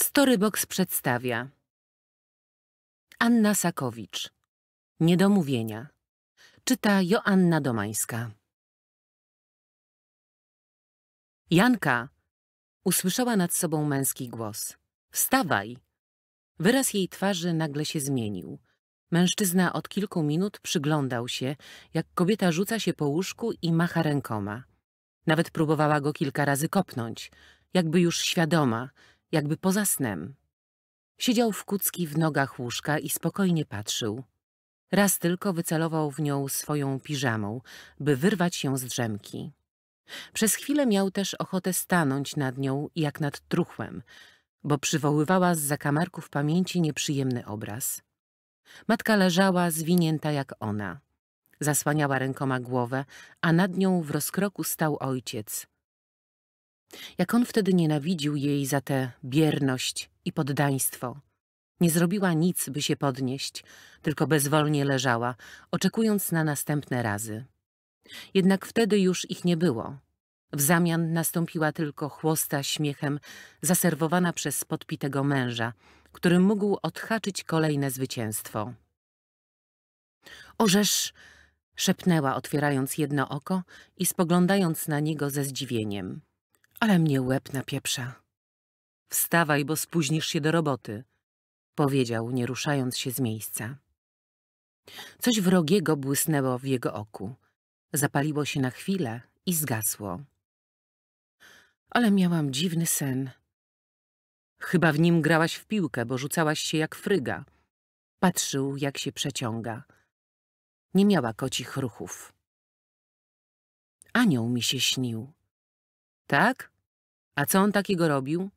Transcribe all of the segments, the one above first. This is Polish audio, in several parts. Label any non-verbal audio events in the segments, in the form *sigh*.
Storybox przedstawia Anna Sakowicz Niedomówienia Czyta Joanna Domańska Janka! Usłyszała nad sobą męski głos. Wstawaj! Wyraz jej twarzy nagle się zmienił. Mężczyzna od kilku minut przyglądał się, jak kobieta rzuca się po łóżku i macha rękoma. Nawet próbowała go kilka razy kopnąć, jakby już świadoma, jakby poza snem. Siedział w kucki w nogach łóżka i spokojnie patrzył. Raz tylko wycelował w nią swoją piżamą, by wyrwać ją z drzemki. Przez chwilę miał też ochotę stanąć nad nią jak nad truchłem, bo przywoływała z zakamarków pamięci nieprzyjemny obraz. Matka leżała zwinięta jak ona. Zasłaniała rękoma głowę, a nad nią w rozkroku stał ojciec – jak on wtedy nienawidził jej za tę bierność i poddaństwo. Nie zrobiła nic, by się podnieść, tylko bezwolnie leżała, oczekując na następne razy. Jednak wtedy już ich nie było. W zamian nastąpiła tylko chłosta śmiechem zaserwowana przez podpitego męża, który mógł odhaczyć kolejne zwycięstwo. Orzesz! szepnęła, otwierając jedno oko i spoglądając na niego ze zdziwieniem ale mnie łeb pieprza. Wstawaj, bo spóźnisz się do roboty, powiedział, nie ruszając się z miejsca. Coś wrogiego błysnęło w jego oku. Zapaliło się na chwilę i zgasło. Ale miałam dziwny sen. Chyba w nim grałaś w piłkę, bo rzucałaś się jak fryga. Patrzył, jak się przeciąga. Nie miała kocich ruchów. Anioł mi się śnił. Tak? A co on takiego robił?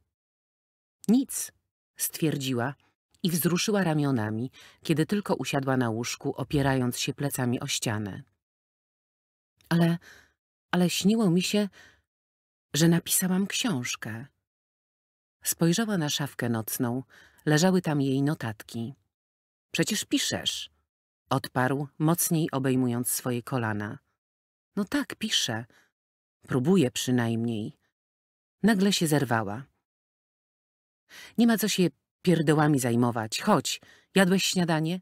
Nic, stwierdziła i wzruszyła ramionami, kiedy tylko usiadła na łóżku, opierając się plecami o ścianę. Ale, ale śniło mi się, że napisałam książkę. Spojrzała na szafkę nocną, leżały tam jej notatki. Przecież piszesz, odparł, mocniej obejmując swoje kolana. No tak, piszę, Próbuje przynajmniej. Nagle się zerwała. Nie ma co się pierdołami zajmować. Chodź, jadłeś śniadanie?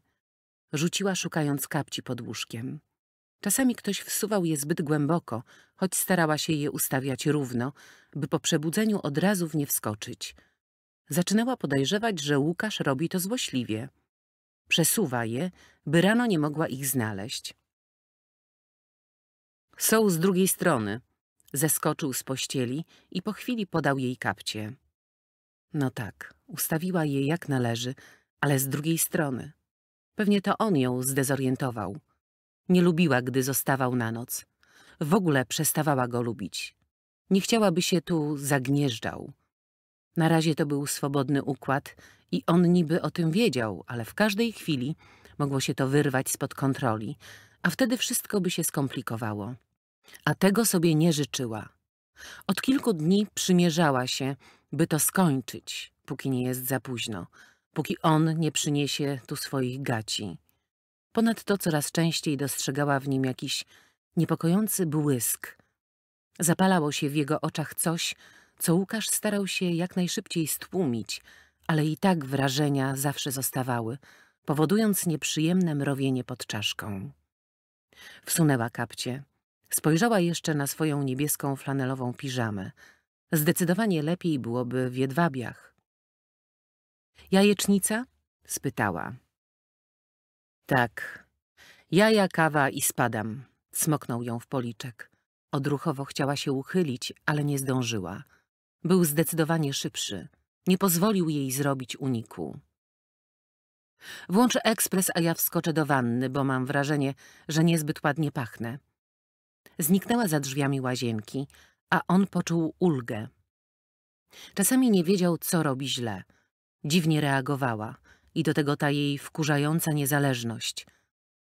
Rzuciła szukając kapci pod łóżkiem. Czasami ktoś wsuwał je zbyt głęboko, choć starała się je ustawiać równo, by po przebudzeniu od razu w nie wskoczyć. Zaczynała podejrzewać, że Łukasz robi to złośliwie. Przesuwa je, by rano nie mogła ich znaleźć. Są z drugiej strony, Zeskoczył z pościeli i po chwili podał jej kapcie. No tak, ustawiła je jak należy, ale z drugiej strony. Pewnie to on ją zdezorientował. Nie lubiła, gdy zostawał na noc. W ogóle przestawała go lubić. Nie chciałaby się tu zagnieżdżał. Na razie to był swobodny układ i on niby o tym wiedział, ale w każdej chwili mogło się to wyrwać spod kontroli, a wtedy wszystko by się skomplikowało. A tego sobie nie życzyła. Od kilku dni przymierzała się, by to skończyć, póki nie jest za późno, póki on nie przyniesie tu swoich gaci. Ponadto coraz częściej dostrzegała w nim jakiś niepokojący błysk. Zapalało się w jego oczach coś, co Łukasz starał się jak najszybciej stłumić, ale i tak wrażenia zawsze zostawały, powodując nieprzyjemne mrowienie pod czaszką. Wsunęła kapcie, Spojrzała jeszcze na swoją niebieską flanelową piżamę. Zdecydowanie lepiej byłoby w jedwabiach. Jajecznica? spytała. Tak. Jaja, kawa i spadam. Smoknął ją w policzek. Odruchowo chciała się uchylić, ale nie zdążyła. Był zdecydowanie szybszy. Nie pozwolił jej zrobić uniku. Włączę ekspres, a ja wskoczę do wanny, bo mam wrażenie, że niezbyt ładnie pachnę. Zniknęła za drzwiami łazienki, a on poczuł ulgę. Czasami nie wiedział, co robi źle. Dziwnie reagowała i do tego ta jej wkurzająca niezależność.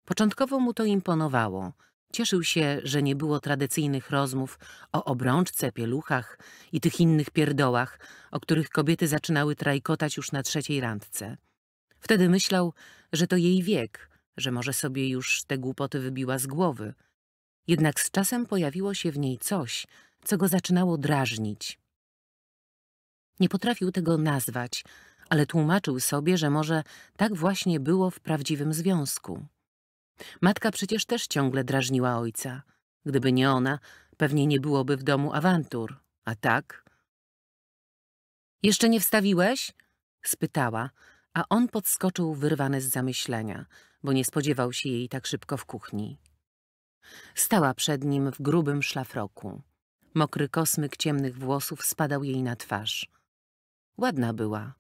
Początkowo mu to imponowało. Cieszył się, że nie było tradycyjnych rozmów o obrączce, pieluchach i tych innych pierdołach, o których kobiety zaczynały trajkotać już na trzeciej randce. Wtedy myślał, że to jej wiek, że może sobie już te głupoty wybiła z głowy – jednak z czasem pojawiło się w niej coś, co go zaczynało drażnić. Nie potrafił tego nazwać, ale tłumaczył sobie, że może tak właśnie było w prawdziwym związku. Matka przecież też ciągle drażniła ojca. Gdyby nie ona, pewnie nie byłoby w domu awantur. A tak? Jeszcze nie wstawiłeś? spytała, a on podskoczył wyrwany z zamyślenia, bo nie spodziewał się jej tak szybko w kuchni. Stała przed nim w grubym szlafroku. Mokry kosmyk ciemnych włosów spadał jej na twarz. Ładna była.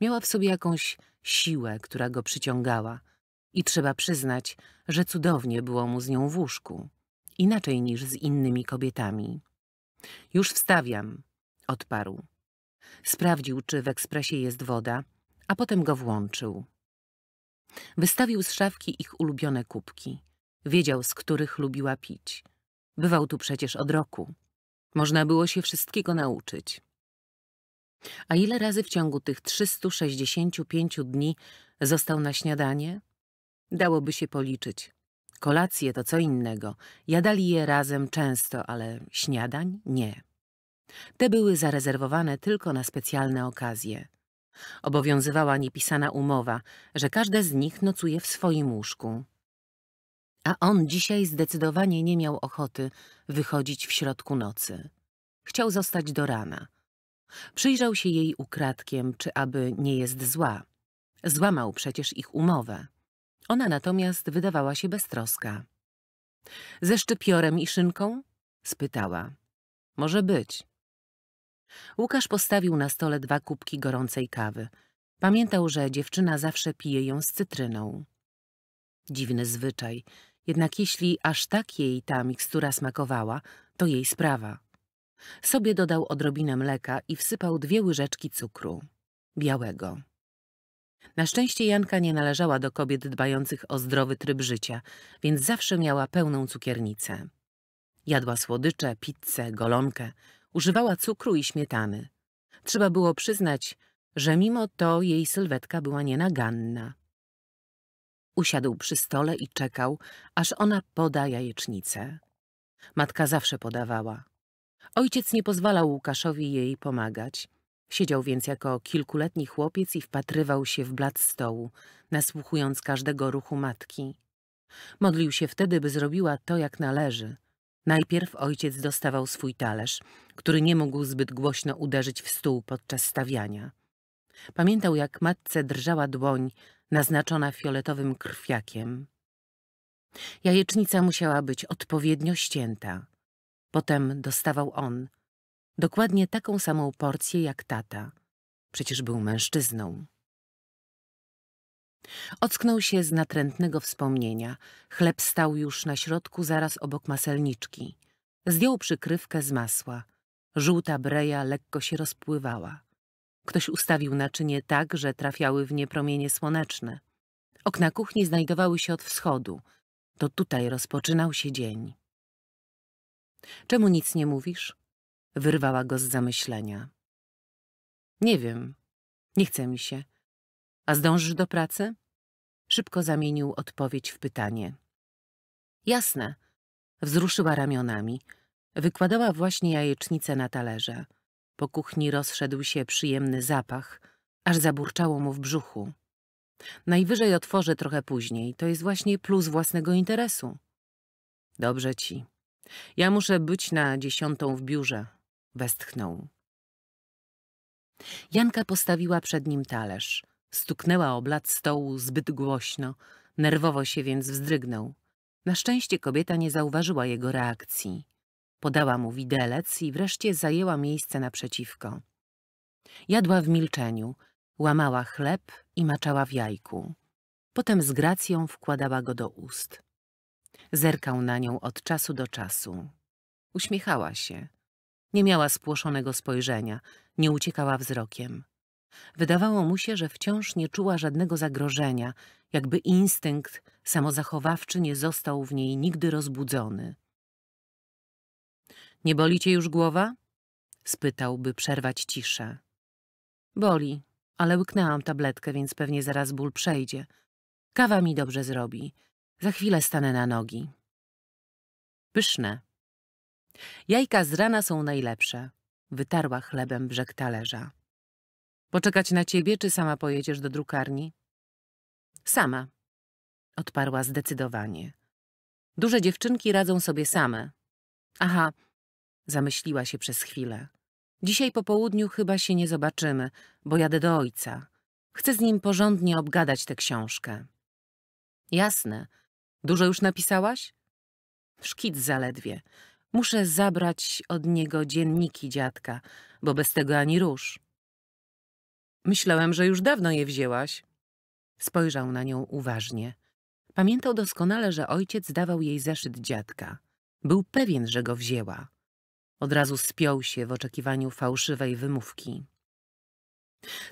Miała w sobie jakąś siłę, która go przyciągała. I trzeba przyznać, że cudownie było mu z nią w łóżku. Inaczej niż z innymi kobietami. Już wstawiam, odparł. Sprawdził, czy w ekspresie jest woda, a potem go włączył. Wystawił z szafki ich ulubione kubki. Wiedział, z których lubiła pić. Bywał tu przecież od roku. Można było się wszystkiego nauczyć. A ile razy w ciągu tych 365 dni został na śniadanie? Dałoby się policzyć. Kolacje to co innego. Jadali je razem często, ale śniadań nie. Te były zarezerwowane tylko na specjalne okazje. Obowiązywała niepisana umowa, że każde z nich nocuje w swoim łóżku a on dzisiaj zdecydowanie nie miał ochoty wychodzić w środku nocy. Chciał zostać do rana. Przyjrzał się jej ukradkiem, czy aby nie jest zła. Złamał przecież ich umowę. Ona natomiast wydawała się beztroska. Ze szczypiorem i szynką? spytała. Może być. Łukasz postawił na stole dwa kubki gorącej kawy. Pamiętał, że dziewczyna zawsze pije ją z cytryną. Dziwny zwyczaj. Jednak jeśli aż tak jej ta mikstura smakowała, to jej sprawa. Sobie dodał odrobinę mleka i wsypał dwie łyżeczki cukru. Białego. Na szczęście Janka nie należała do kobiet dbających o zdrowy tryb życia, więc zawsze miała pełną cukiernicę. Jadła słodycze, pizzę, golonkę, używała cukru i śmietany. Trzeba było przyznać, że mimo to jej sylwetka była nienaganna. Usiadł przy stole i czekał, aż ona poda jajecznicę. Matka zawsze podawała. Ojciec nie pozwalał Łukaszowi jej pomagać. Siedział więc jako kilkuletni chłopiec i wpatrywał się w blat stołu, nasłuchując każdego ruchu matki. Modlił się wtedy, by zrobiła to, jak należy. Najpierw ojciec dostawał swój talerz, który nie mógł zbyt głośno uderzyć w stół podczas stawiania. Pamiętał, jak matce drżała dłoń, naznaczona fioletowym krwiakiem. Jajecznica musiała być odpowiednio ścięta. Potem dostawał on dokładnie taką samą porcję jak tata. Przecież był mężczyzną. Ocknął się z natrętnego wspomnienia. Chleb stał już na środku, zaraz obok maselniczki. Zdjął przykrywkę z masła. Żółta breja lekko się rozpływała. Ktoś ustawił naczynie tak, że trafiały w nie promienie słoneczne. Okna kuchni znajdowały się od wschodu. To tutaj rozpoczynał się dzień. Czemu nic nie mówisz? Wyrwała go z zamyślenia. Nie wiem. Nie chce mi się. A zdążysz do pracy? Szybko zamienił odpowiedź w pytanie. Jasne. Wzruszyła ramionami. Wykładała właśnie jajecznicę na talerze. Po kuchni rozszedł się przyjemny zapach, aż zaburczało mu w brzuchu. Najwyżej otworzę trochę później. To jest właśnie plus własnego interesu. Dobrze ci. Ja muszę być na dziesiątą w biurze. Westchnął. Janka postawiła przed nim talerz. Stuknęła o blat stołu zbyt głośno, nerwowo się więc wzdrygnął. Na szczęście kobieta nie zauważyła jego reakcji. Podała mu widelec i wreszcie zajęła miejsce naprzeciwko. Jadła w milczeniu, łamała chleb i maczała w jajku. Potem z gracją wkładała go do ust. Zerkał na nią od czasu do czasu. Uśmiechała się. Nie miała spłoszonego spojrzenia, nie uciekała wzrokiem. Wydawało mu się, że wciąż nie czuła żadnego zagrożenia, jakby instynkt samozachowawczy nie został w niej nigdy rozbudzony. Nie boli cię już głowa? Spytał, by przerwać ciszę. Boli, ale łyknęłam tabletkę, więc pewnie zaraz ból przejdzie. Kawa mi dobrze zrobi. Za chwilę stanę na nogi. Pyszne. Jajka z rana są najlepsze. Wytarła chlebem brzeg talerza. Poczekać na ciebie, czy sama pojedziesz do drukarni? Sama. Odparła zdecydowanie. Duże dziewczynki radzą sobie same. Aha, Zamyśliła się przez chwilę. Dzisiaj po południu chyba się nie zobaczymy, bo jadę do ojca. Chcę z nim porządnie obgadać tę książkę. Jasne. Dużo już napisałaś? Szkic zaledwie. Muszę zabrać od niego dzienniki dziadka, bo bez tego ani róż. Myślałem, że już dawno je wzięłaś. Spojrzał na nią uważnie. Pamiętał doskonale, że ojciec dawał jej zeszyt dziadka. Był pewien, że go wzięła. Od razu spiął się w oczekiwaniu fałszywej wymówki.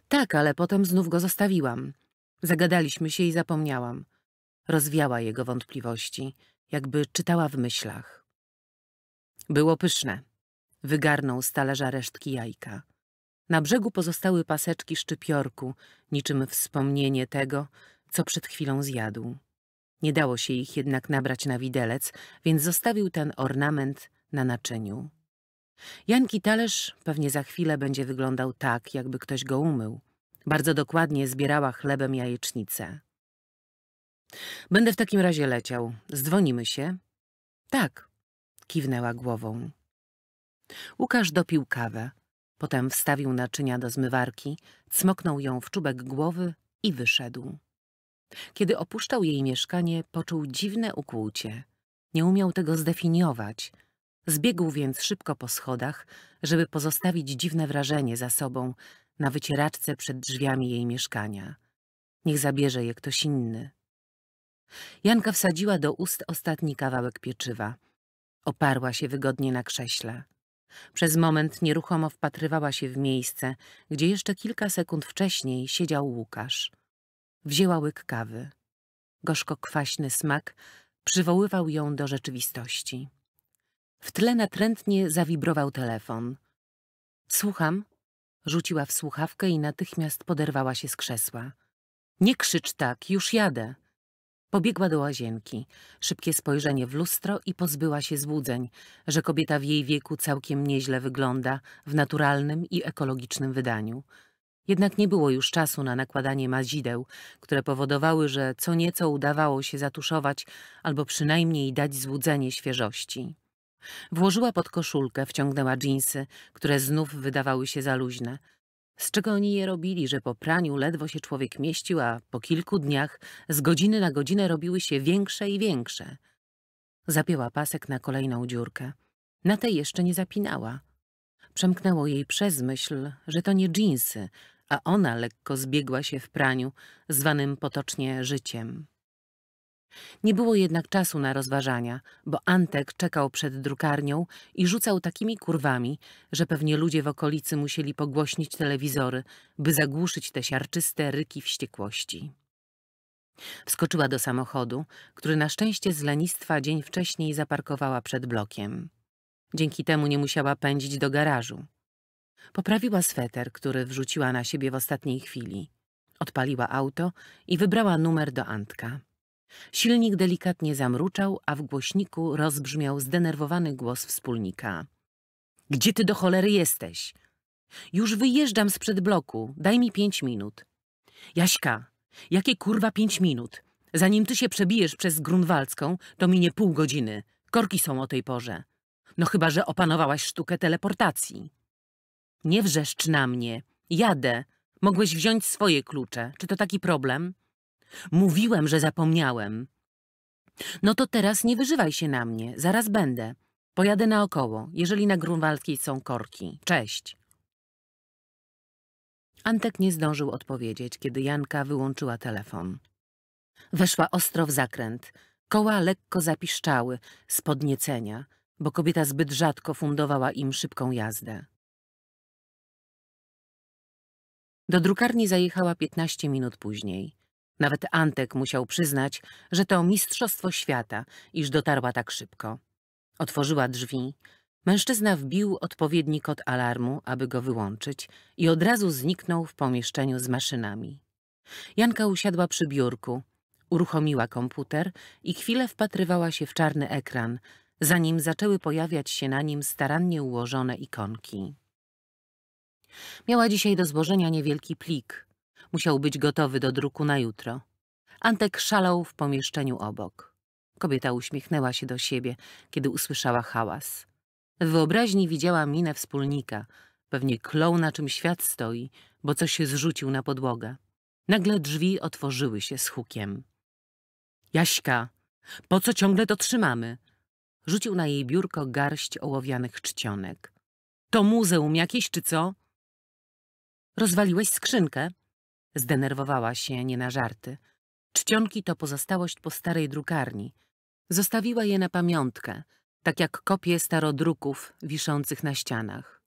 Tak, ale potem znów go zostawiłam. Zagadaliśmy się i zapomniałam. Rozwiała jego wątpliwości, jakby czytała w myślach. Było pyszne. Wygarnął z talerza resztki jajka. Na brzegu pozostały paseczki szczypiorku, niczym wspomnienie tego, co przed chwilą zjadł. Nie dało się ich jednak nabrać na widelec, więc zostawił ten ornament na naczyniu. Janki talerz pewnie za chwilę będzie wyglądał tak, jakby ktoś go umył. Bardzo dokładnie zbierała chlebem jajecznicę. Będę w takim razie leciał. Zdzwonimy się? Tak, kiwnęła głową. Łukasz dopił kawę. Potem wstawił naczynia do zmywarki, cmoknął ją w czubek głowy i wyszedł. Kiedy opuszczał jej mieszkanie, poczuł dziwne ukłucie. Nie umiał tego zdefiniować. Zbiegł więc szybko po schodach, żeby pozostawić dziwne wrażenie za sobą na wycieraczce przed drzwiami jej mieszkania. Niech zabierze je ktoś inny. Janka wsadziła do ust ostatni kawałek pieczywa. Oparła się wygodnie na krześle. Przez moment nieruchomo wpatrywała się w miejsce, gdzie jeszcze kilka sekund wcześniej siedział Łukasz. Wzięła łyk kawy. Gorzko-kwaśny smak przywoływał ją do rzeczywistości. W tle natrętnie zawibrował telefon. Słucham. Rzuciła w słuchawkę i natychmiast poderwała się z krzesła. Nie krzycz tak, już jadę. Pobiegła do łazienki. Szybkie spojrzenie w lustro i pozbyła się złudzeń, że kobieta w jej wieku całkiem nieźle wygląda w naturalnym i ekologicznym wydaniu. Jednak nie było już czasu na nakładanie mazideł, które powodowały, że co nieco udawało się zatuszować albo przynajmniej dać złudzenie świeżości. Włożyła pod koszulkę, wciągnęła dżinsy, które znów wydawały się za luźne. Z czego oni je robili, że po praniu ledwo się człowiek mieścił, a po kilku dniach z godziny na godzinę robiły się większe i większe. Zapięła pasek na kolejną dziurkę. Na tej jeszcze nie zapinała. Przemknęło jej przez myśl, że to nie dżinsy, a ona lekko zbiegła się w praniu, zwanym potocznie życiem. Nie było jednak czasu na rozważania, bo Antek czekał przed drukarnią i rzucał takimi kurwami, że pewnie ludzie w okolicy musieli pogłośnić telewizory, by zagłuszyć te siarczyste ryki wściekłości. Wskoczyła do samochodu, który na szczęście z lenistwa dzień wcześniej zaparkowała przed blokiem. Dzięki temu nie musiała pędzić do garażu. Poprawiła sweter, który wrzuciła na siebie w ostatniej chwili. Odpaliła auto i wybrała numer do Antka. Silnik delikatnie zamruczał, a w głośniku rozbrzmiał zdenerwowany głos wspólnika. Gdzie ty do cholery jesteś? Już wyjeżdżam sprzed bloku. Daj mi pięć minut. Jaśka, jakie kurwa pięć minut? Zanim ty się przebijesz przez Grunwaldzką, to minie pół godziny. Korki są o tej porze. No chyba, że opanowałaś sztukę teleportacji. Nie wrzeszcz na mnie. Jadę. Mogłeś wziąć swoje klucze. Czy to taki problem? Mówiłem, że zapomniałem. No to teraz nie wyżywaj się na mnie. Zaraz będę. Pojadę naokoło, jeżeli na Grunwaldzkiej są korki. Cześć. Antek nie zdążył odpowiedzieć, kiedy Janka wyłączyła telefon. Weszła ostro w zakręt. Koła lekko zapiszczały z podniecenia, bo kobieta zbyt rzadko fundowała im szybką jazdę. Do drukarni zajechała 15 minut później. Nawet Antek musiał przyznać, że to mistrzostwo świata, iż dotarła tak szybko. Otworzyła drzwi. Mężczyzna wbił odpowiedni kod alarmu, aby go wyłączyć i od razu zniknął w pomieszczeniu z maszynami. Janka usiadła przy biurku, uruchomiła komputer i chwilę wpatrywała się w czarny ekran, zanim zaczęły pojawiać się na nim starannie ułożone ikonki. Miała dzisiaj do złożenia niewielki plik – Musiał być gotowy do druku na jutro. Antek szalał w pomieszczeniu obok. Kobieta uśmiechnęła się do siebie, kiedy usłyszała hałas. W wyobraźni widziała minę wspólnika. Pewnie klął, na czym świat stoi, bo coś się zrzucił na podłogę. Nagle drzwi otworzyły się z hukiem. Jaśka, po co ciągle to trzymamy? Rzucił na jej biurko garść ołowianych czcionek. To muzeum jakieś czy co? Rozwaliłeś skrzynkę? Zdenerwowała się nie na żarty. Czcionki to pozostałość po starej drukarni. Zostawiła je na pamiątkę, tak jak kopie starodruków wiszących na ścianach.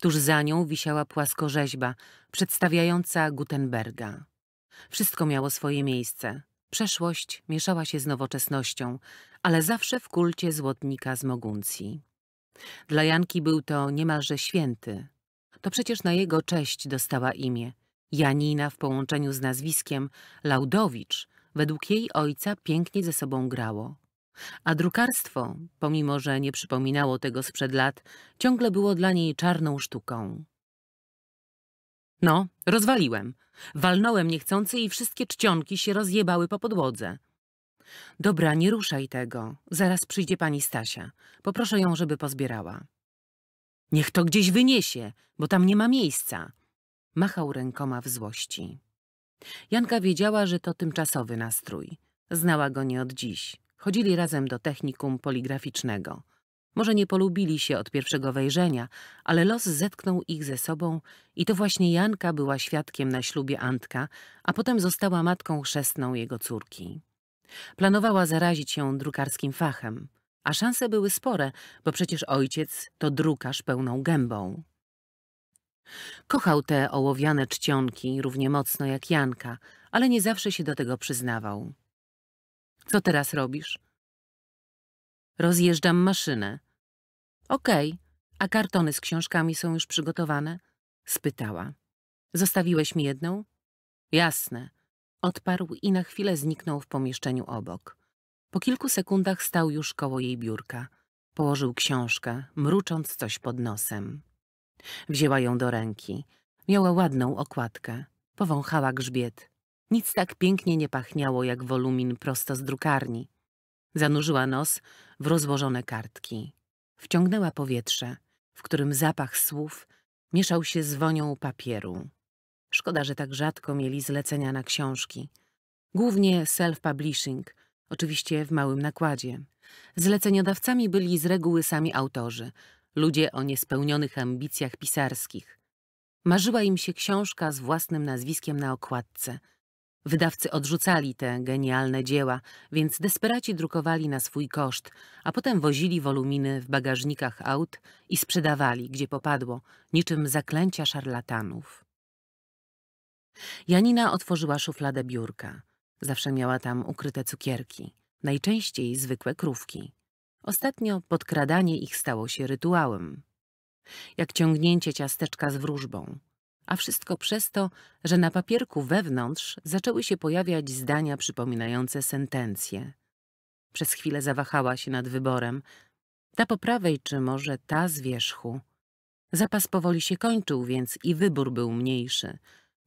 Tuż za nią wisiała płaskorzeźba przedstawiająca Gutenberga. Wszystko miało swoje miejsce. Przeszłość mieszała się z nowoczesnością, ale zawsze w kulcie złotnika z Moguncji. Dla Janki był to niemalże święty. To przecież na jego cześć dostała imię – Janina w połączeniu z nazwiskiem Laudowicz według jej ojca pięknie ze sobą grało. A drukarstwo, pomimo że nie przypominało tego sprzed lat, ciągle było dla niej czarną sztuką. No, rozwaliłem. Walnąłem niechcący i wszystkie czcionki się rozjebały po podłodze. Dobra, nie ruszaj tego. Zaraz przyjdzie pani Stasia. Poproszę ją, żeby pozbierała. Niech to gdzieś wyniesie, bo tam nie ma miejsca. Machał rękoma w złości. Janka wiedziała, że to tymczasowy nastrój. Znała go nie od dziś. Chodzili razem do technikum poligraficznego. Może nie polubili się od pierwszego wejrzenia, ale los zetknął ich ze sobą i to właśnie Janka była świadkiem na ślubie Antka, a potem została matką chrzestną jego córki. Planowała zarazić ją drukarskim fachem, a szanse były spore, bo przecież ojciec to drukarz pełną gębą. Kochał te ołowiane czcionki równie mocno jak Janka, ale nie zawsze się do tego przyznawał. Co teraz robisz? Rozjeżdżam maszynę. Okej, okay, a kartony z książkami są już przygotowane? Spytała. Zostawiłeś mi jedną? Jasne. Odparł i na chwilę zniknął w pomieszczeniu obok. Po kilku sekundach stał już koło jej biurka. Położył książkę, mrucząc coś pod nosem. Wzięła ją do ręki. Miała ładną okładkę. Powąchała grzbiet. Nic tak pięknie nie pachniało jak wolumin prosto z drukarni. Zanurzyła nos w rozłożone kartki. Wciągnęła powietrze, w którym zapach słów mieszał się z wonią papieru. Szkoda, że tak rzadko mieli zlecenia na książki. Głównie self-publishing, oczywiście w małym nakładzie. Zleceniodawcami byli z reguły sami autorzy, ludzie o niespełnionych ambicjach pisarskich. Marzyła im się książka z własnym nazwiskiem na okładce. Wydawcy odrzucali te genialne dzieła, więc desperaci drukowali na swój koszt, a potem wozili woluminy w bagażnikach aut i sprzedawali, gdzie popadło, niczym zaklęcia szarlatanów. Janina otworzyła szufladę biurka. Zawsze miała tam ukryte cukierki, najczęściej zwykłe krówki. Ostatnio podkradanie ich stało się rytuałem. Jak ciągnięcie ciasteczka z wróżbą. A wszystko przez to, że na papierku wewnątrz zaczęły się pojawiać zdania przypominające sentencje. Przez chwilę zawahała się nad wyborem. Ta po prawej, czy może ta z wierzchu. Zapas powoli się kończył, więc i wybór był mniejszy.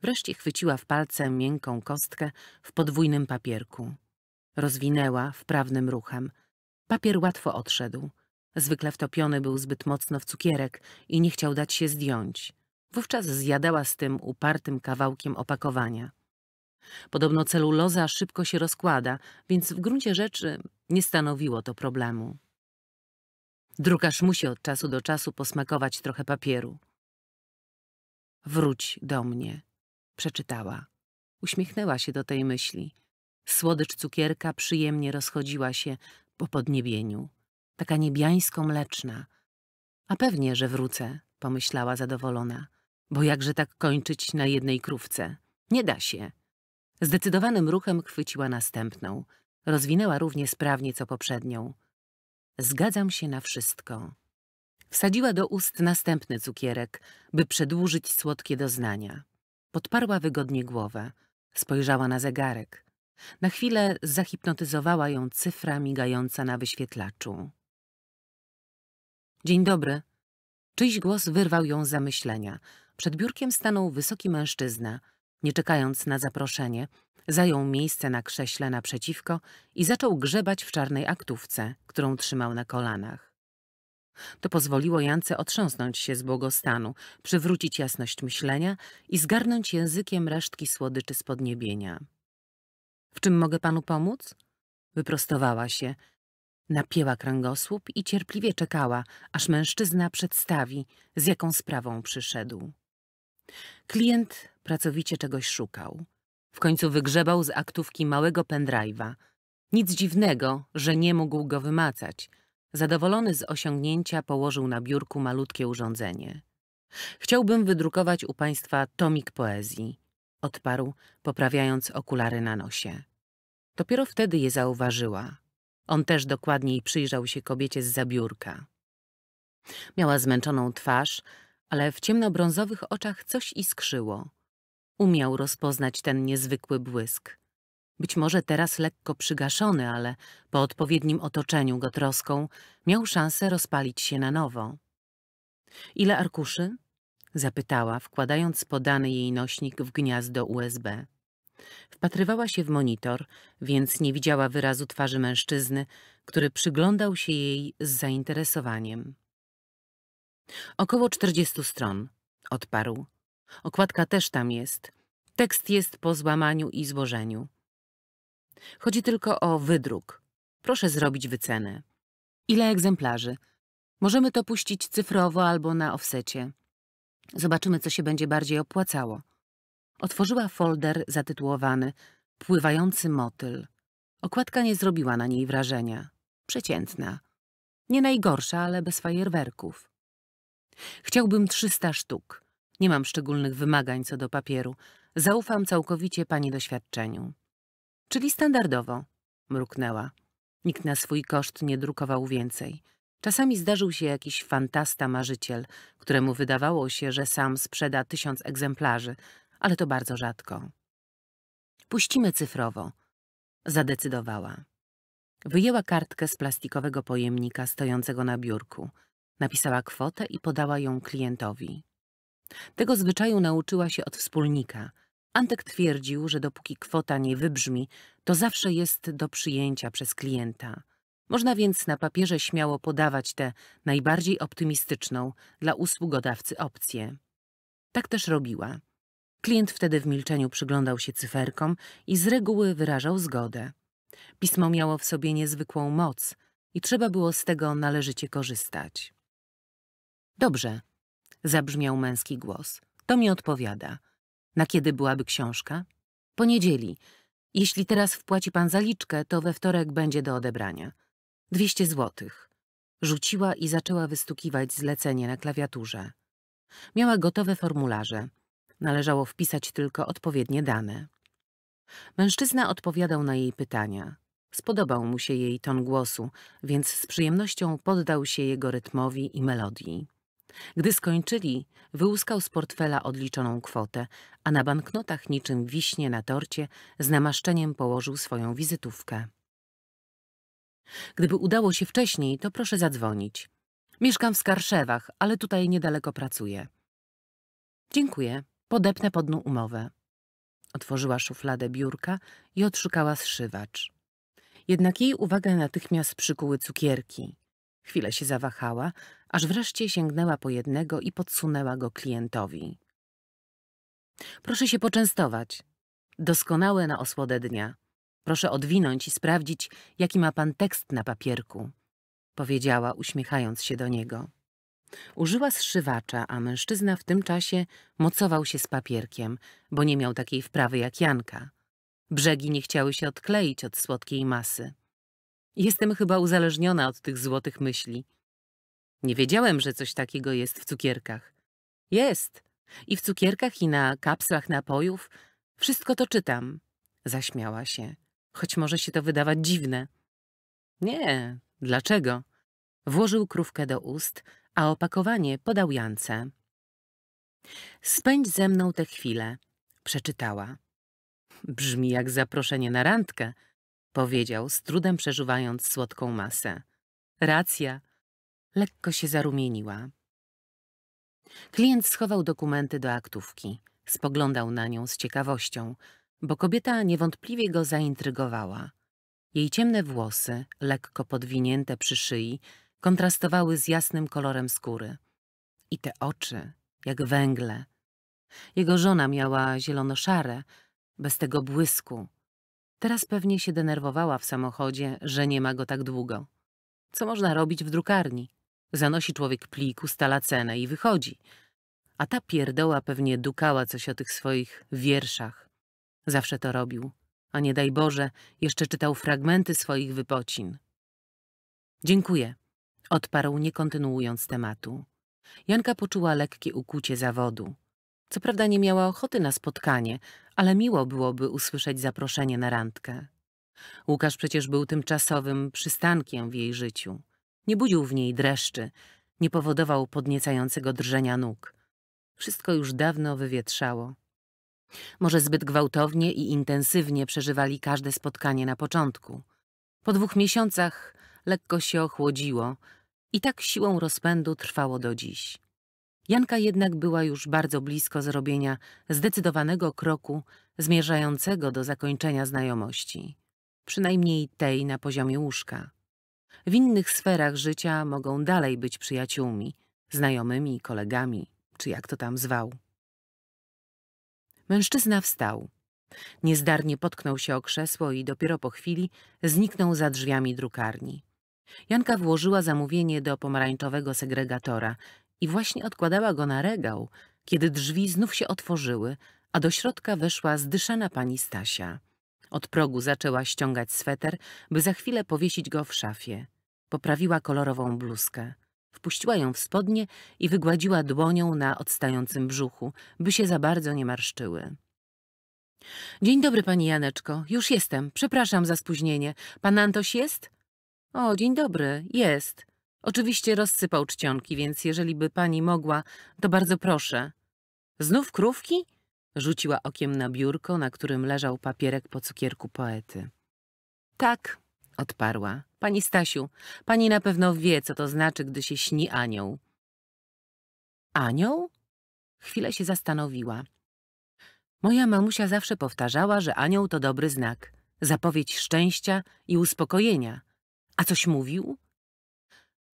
Wreszcie chwyciła w palce miękką kostkę w podwójnym papierku. Rozwinęła wprawnym ruchem – Papier łatwo odszedł. Zwykle wtopiony był zbyt mocno w cukierek i nie chciał dać się zdjąć. Wówczas zjadała z tym upartym kawałkiem opakowania. Podobno celuloza szybko się rozkłada, więc w gruncie rzeczy nie stanowiło to problemu. Drukarz musi od czasu do czasu posmakować trochę papieru. Wróć do mnie, przeczytała. Uśmiechnęła się do tej myśli. Słodycz cukierka przyjemnie rozchodziła się po podniebieniu, taka niebiańsko-mleczna. A pewnie, że wrócę, pomyślała zadowolona, bo jakże tak kończyć na jednej krówce? Nie da się. Zdecydowanym ruchem chwyciła następną. Rozwinęła równie sprawnie co poprzednią. Zgadzam się na wszystko. Wsadziła do ust następny cukierek, by przedłużyć słodkie doznania. Podparła wygodnie głowę. Spojrzała na zegarek. Na chwilę zahipnotyzowała ją cyfra migająca na wyświetlaczu. Dzień dobry. Czyjś głos wyrwał ją z zamyślenia. Przed biurkiem stanął wysoki mężczyzna. Nie czekając na zaproszenie, zajął miejsce na krześle naprzeciwko i zaczął grzebać w czarnej aktówce, którą trzymał na kolanach. To pozwoliło Jance otrząsnąć się z błogostanu, przywrócić jasność myślenia i zgarnąć językiem resztki słodyczy z podniebienia. W czym mogę panu pomóc? Wyprostowała się. Napięła kręgosłup i cierpliwie czekała, aż mężczyzna przedstawi, z jaką sprawą przyszedł. Klient pracowicie czegoś szukał. W końcu wygrzebał z aktówki małego pendrive'a. Nic dziwnego, że nie mógł go wymacać. Zadowolony z osiągnięcia położył na biurku malutkie urządzenie. Chciałbym wydrukować u państwa tomik poezji, odparł, poprawiając okulary na nosie. Dopiero wtedy je zauważyła. On też dokładniej przyjrzał się kobiecie z zabiórka. Miała zmęczoną twarz, ale w ciemnobrązowych oczach coś iskrzyło. Umiał rozpoznać ten niezwykły błysk. Być może teraz lekko przygaszony, ale po odpowiednim otoczeniu go troską miał szansę rozpalić się na nowo. Ile arkuszy? Zapytała, wkładając podany jej nośnik w gniazdo USB. Wpatrywała się w monitor, więc nie widziała wyrazu twarzy mężczyzny, który przyglądał się jej z zainteresowaniem. Około czterdziestu stron, odparł. Okładka też tam jest. Tekst jest po złamaniu i złożeniu. Chodzi tylko o wydruk. Proszę zrobić wycenę. Ile egzemplarzy? Możemy to puścić cyfrowo albo na offsecie. Zobaczymy, co się będzie bardziej opłacało. Otworzyła folder zatytułowany Pływający motyl. Okładka nie zrobiła na niej wrażenia. Przeciętna. Nie najgorsza, ale bez fajerwerków. Chciałbym trzysta sztuk. Nie mam szczególnych wymagań co do papieru. Zaufam całkowicie pani doświadczeniu. Czyli standardowo, mruknęła. Nikt na swój koszt nie drukował więcej. Czasami zdarzył się jakiś fantasta marzyciel, któremu wydawało się, że sam sprzeda tysiąc egzemplarzy, ale to bardzo rzadko. Puścimy cyfrowo, zadecydowała. Wyjęła kartkę z plastikowego pojemnika stojącego na biurku. Napisała kwotę i podała ją klientowi. Tego zwyczaju nauczyła się od wspólnika. Antek twierdził, że dopóki kwota nie wybrzmi, to zawsze jest do przyjęcia przez klienta. Można więc na papierze śmiało podawać tę najbardziej optymistyczną dla usługodawcy opcję. Tak też robiła. Klient wtedy w milczeniu przyglądał się cyferkom i z reguły wyrażał zgodę. Pismo miało w sobie niezwykłą moc i trzeba było z tego należycie korzystać. Dobrze, zabrzmiał męski głos. To mi odpowiada. Na kiedy byłaby książka? Poniedzieli. Jeśli teraz wpłaci pan zaliczkę, to we wtorek będzie do odebrania. Dwieście złotych. Rzuciła i zaczęła wystukiwać zlecenie na klawiaturze. Miała gotowe formularze. Należało wpisać tylko odpowiednie dane. Mężczyzna odpowiadał na jej pytania. Spodobał mu się jej ton głosu, więc z przyjemnością poddał się jego rytmowi i melodii. Gdy skończyli, wyłuskał z portfela odliczoną kwotę, a na banknotach niczym wiśnie na torcie z namaszczeniem położył swoją wizytówkę. Gdyby udało się wcześniej, to proszę zadzwonić. Mieszkam w Skarszewach, ale tutaj niedaleko pracuję. Dziękuję. Podepnę podną umowę. Otworzyła szufladę biurka i odszukała zszywacz. Jednak jej uwagę natychmiast przykuły cukierki. Chwilę się zawahała, aż wreszcie sięgnęła po jednego i podsunęła go klientowi. Proszę się poczęstować. Doskonałe na osłodę dnia. Proszę odwinąć i sprawdzić, jaki ma pan tekst na papierku. Powiedziała, uśmiechając się do niego. Użyła zszywacza, a mężczyzna w tym czasie mocował się z papierkiem, bo nie miał takiej wprawy jak Janka. Brzegi nie chciały się odkleić od słodkiej masy. Jestem chyba uzależniona od tych złotych myśli. Nie wiedziałem, że coś takiego jest w cukierkach. Jest. I w cukierkach, i na kapslach napojów. Wszystko to czytam. Zaśmiała się. Choć może się to wydawać dziwne. Nie, dlaczego? Włożył krówkę do ust, a opakowanie podał Jance. Spędź ze mną tę chwilę, przeczytała. Brzmi jak zaproszenie na randkę, powiedział, z trudem przeżuwając słodką masę. Racja. Lekko się zarumieniła. Klient schował dokumenty do aktówki. Spoglądał na nią z ciekawością, bo kobieta niewątpliwie go zaintrygowała. Jej ciemne włosy, lekko podwinięte przy szyi, kontrastowały z jasnym kolorem skóry. I te oczy, jak węgle. Jego żona miała zielono-szare, bez tego błysku. Teraz pewnie się denerwowała w samochodzie, że nie ma go tak długo. Co można robić w drukarni? Zanosi człowiek plik, ustala cenę i wychodzi. A ta pierdoła pewnie dukała coś o tych swoich wierszach. Zawsze to robił. A nie daj Boże, jeszcze czytał fragmenty swoich wypocin. Dziękuję, Odparł, nie kontynuując tematu. Janka poczuła lekkie ukłucie zawodu. Co prawda nie miała ochoty na spotkanie, ale miło byłoby usłyszeć zaproszenie na randkę. Łukasz przecież był tymczasowym przystankiem w jej życiu. Nie budził w niej dreszczy, nie powodował podniecającego drżenia nóg. Wszystko już dawno wywietrzało. Może zbyt gwałtownie i intensywnie przeżywali każde spotkanie na początku. Po dwóch miesiącach lekko się ochłodziło, i tak siłą rozpędu trwało do dziś. Janka jednak była już bardzo blisko zrobienia zdecydowanego kroku zmierzającego do zakończenia znajomości. Przynajmniej tej na poziomie łóżka. W innych sferach życia mogą dalej być przyjaciółmi, znajomymi, kolegami, czy jak to tam zwał. Mężczyzna wstał. Niezdarnie potknął się o krzesło i dopiero po chwili zniknął za drzwiami drukarni. Janka włożyła zamówienie do pomarańczowego segregatora i właśnie odkładała go na regał, kiedy drzwi znów się otworzyły, a do środka weszła zdyszana pani Stasia. Od progu zaczęła ściągać sweter, by za chwilę powiesić go w szafie. Poprawiła kolorową bluzkę. Wpuściła ją w spodnie i wygładziła dłonią na odstającym brzuchu, by się za bardzo nie marszczyły. Dzień dobry, pani Janeczko. Już jestem. Przepraszam za spóźnienie. Pan Antoś jest? O, dzień dobry, jest. Oczywiście rozsypał czcionki, więc jeżeli by pani mogła, to bardzo proszę. Znów krówki? Rzuciła okiem na biurko, na którym leżał papierek po cukierku poety. Tak, odparła. Pani Stasiu, pani na pewno wie, co to znaczy, gdy się śni anioł. Anioł? Chwilę się zastanowiła. Moja mamusia zawsze powtarzała, że anioł to dobry znak, zapowiedź szczęścia i uspokojenia. A coś mówił?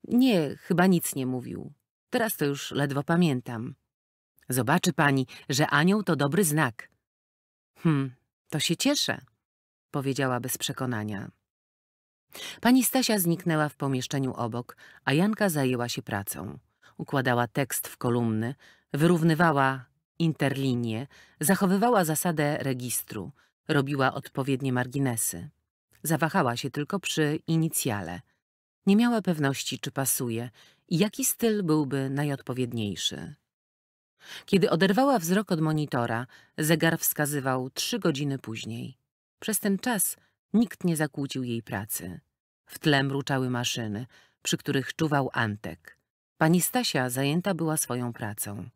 Nie, chyba nic nie mówił. Teraz to już ledwo pamiętam. Zobaczy pani, że anioł to dobry znak. Hm, to się cieszę, powiedziała bez przekonania. Pani Stasia zniknęła w pomieszczeniu obok, a Janka zajęła się pracą. Układała tekst w kolumny, wyrównywała interlinie, zachowywała zasadę registru, robiła odpowiednie marginesy. Zawahała się tylko przy inicjale. Nie miała pewności, czy pasuje i jaki styl byłby najodpowiedniejszy. Kiedy oderwała wzrok od monitora, zegar wskazywał trzy godziny później. Przez ten czas nikt nie zakłócił jej pracy. W tle mruczały maszyny, przy których czuwał Antek. Pani Stasia zajęta była swoją pracą.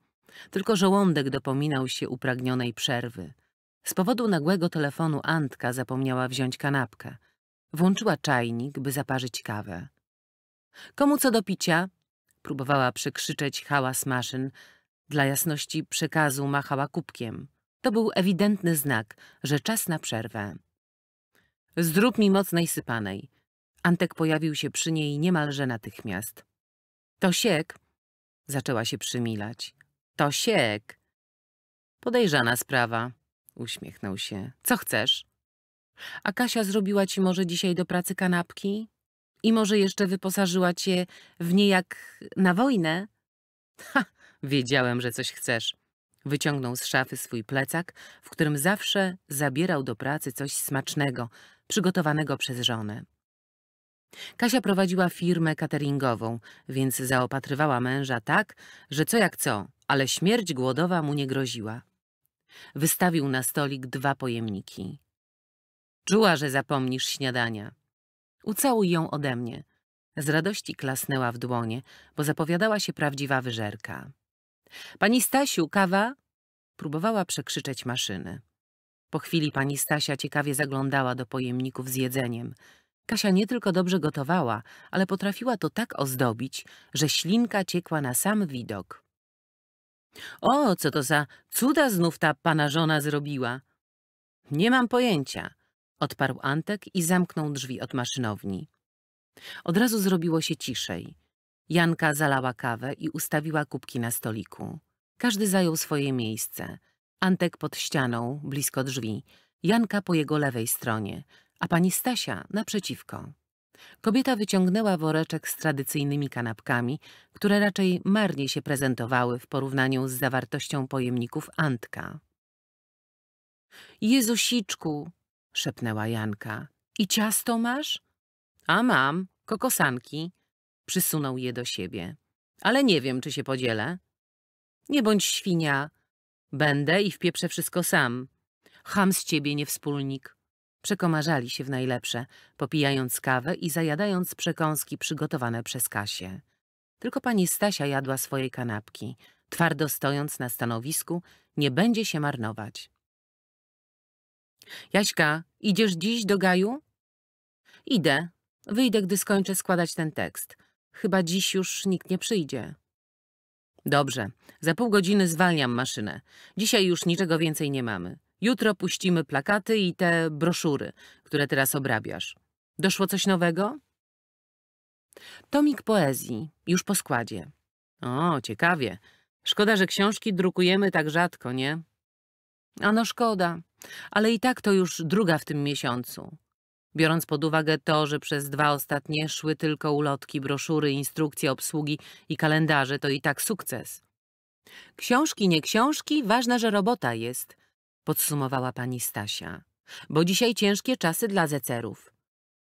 Tylko żołądek dopominał się upragnionej przerwy – z powodu nagłego telefonu Antka zapomniała wziąć kanapkę. Włączyła czajnik, by zaparzyć kawę. Komu co do picia? Próbowała przekrzyczeć hałas maszyn. Dla jasności przekazu machała kubkiem. To był ewidentny znak, że czas na przerwę. Zrób mi mocnej sypanej. Antek pojawił się przy niej niemalże natychmiast. To siek? Zaczęła się przymilać. siek. Podejrzana sprawa. Uśmiechnął się. Co chcesz? A Kasia zrobiła ci może dzisiaj do pracy kanapki? I może jeszcze wyposażyła cię w niej jak na wojnę? Ha, wiedziałem, że coś chcesz. Wyciągnął z szafy swój plecak, w którym zawsze zabierał do pracy coś smacznego, przygotowanego przez żonę. Kasia prowadziła firmę cateringową, więc zaopatrywała męża tak, że co jak co, ale śmierć głodowa mu nie groziła. Wystawił na stolik dwa pojemniki. Czuła, że zapomnisz śniadania. Ucałuj ją ode mnie. Z radości klasnęła w dłonie, bo zapowiadała się prawdziwa wyżerka. Pani Stasiu, kawa? Próbowała przekrzyczeć maszyny. Po chwili pani Stasia ciekawie zaglądała do pojemników z jedzeniem. Kasia nie tylko dobrze gotowała, ale potrafiła to tak ozdobić, że ślinka ciekła na sam widok. O, co to za cuda znów ta pana żona zrobiła? Nie mam pojęcia, odparł Antek i zamknął drzwi od maszynowni. Od razu zrobiło się ciszej. Janka zalała kawę i ustawiła kubki na stoliku. Każdy zajął swoje miejsce. Antek pod ścianą, blisko drzwi. Janka po jego lewej stronie, a pani Stasia naprzeciwko. Kobieta wyciągnęła woreczek z tradycyjnymi kanapkami, które raczej marnie się prezentowały w porównaniu z zawartością pojemników Antka. Jezusiczku, szepnęła Janka. I ciasto masz? A mam, kokosanki. Przysunął je do siebie. Ale nie wiem, czy się podzielę. Nie bądź świnia. Będę i wpieprzę wszystko sam. Ham z ciebie, niewspólnik. Przekomarzali się w najlepsze, popijając kawę i zajadając przekąski przygotowane przez Kasię. Tylko pani Stasia jadła swoje kanapki. Twardo stojąc na stanowisku, nie będzie się marnować. Jaśka, idziesz dziś do gaju? Idę. Wyjdę, gdy skończę składać ten tekst. Chyba dziś już nikt nie przyjdzie. Dobrze. Za pół godziny zwalniam maszynę. Dzisiaj już niczego więcej nie mamy. Jutro puścimy plakaty i te broszury, które teraz obrabiasz. Doszło coś nowego? Tomik poezji, już po składzie. O, ciekawie. Szkoda, że książki drukujemy tak rzadko, nie? Ano szkoda, ale i tak to już druga w tym miesiącu. Biorąc pod uwagę to, że przez dwa ostatnie szły tylko ulotki, broszury, instrukcje obsługi i kalendarze, to i tak sukces. Książki, nie książki, ważna, że robota jest podsumowała pani Stasia. Bo dzisiaj ciężkie czasy dla zecerów.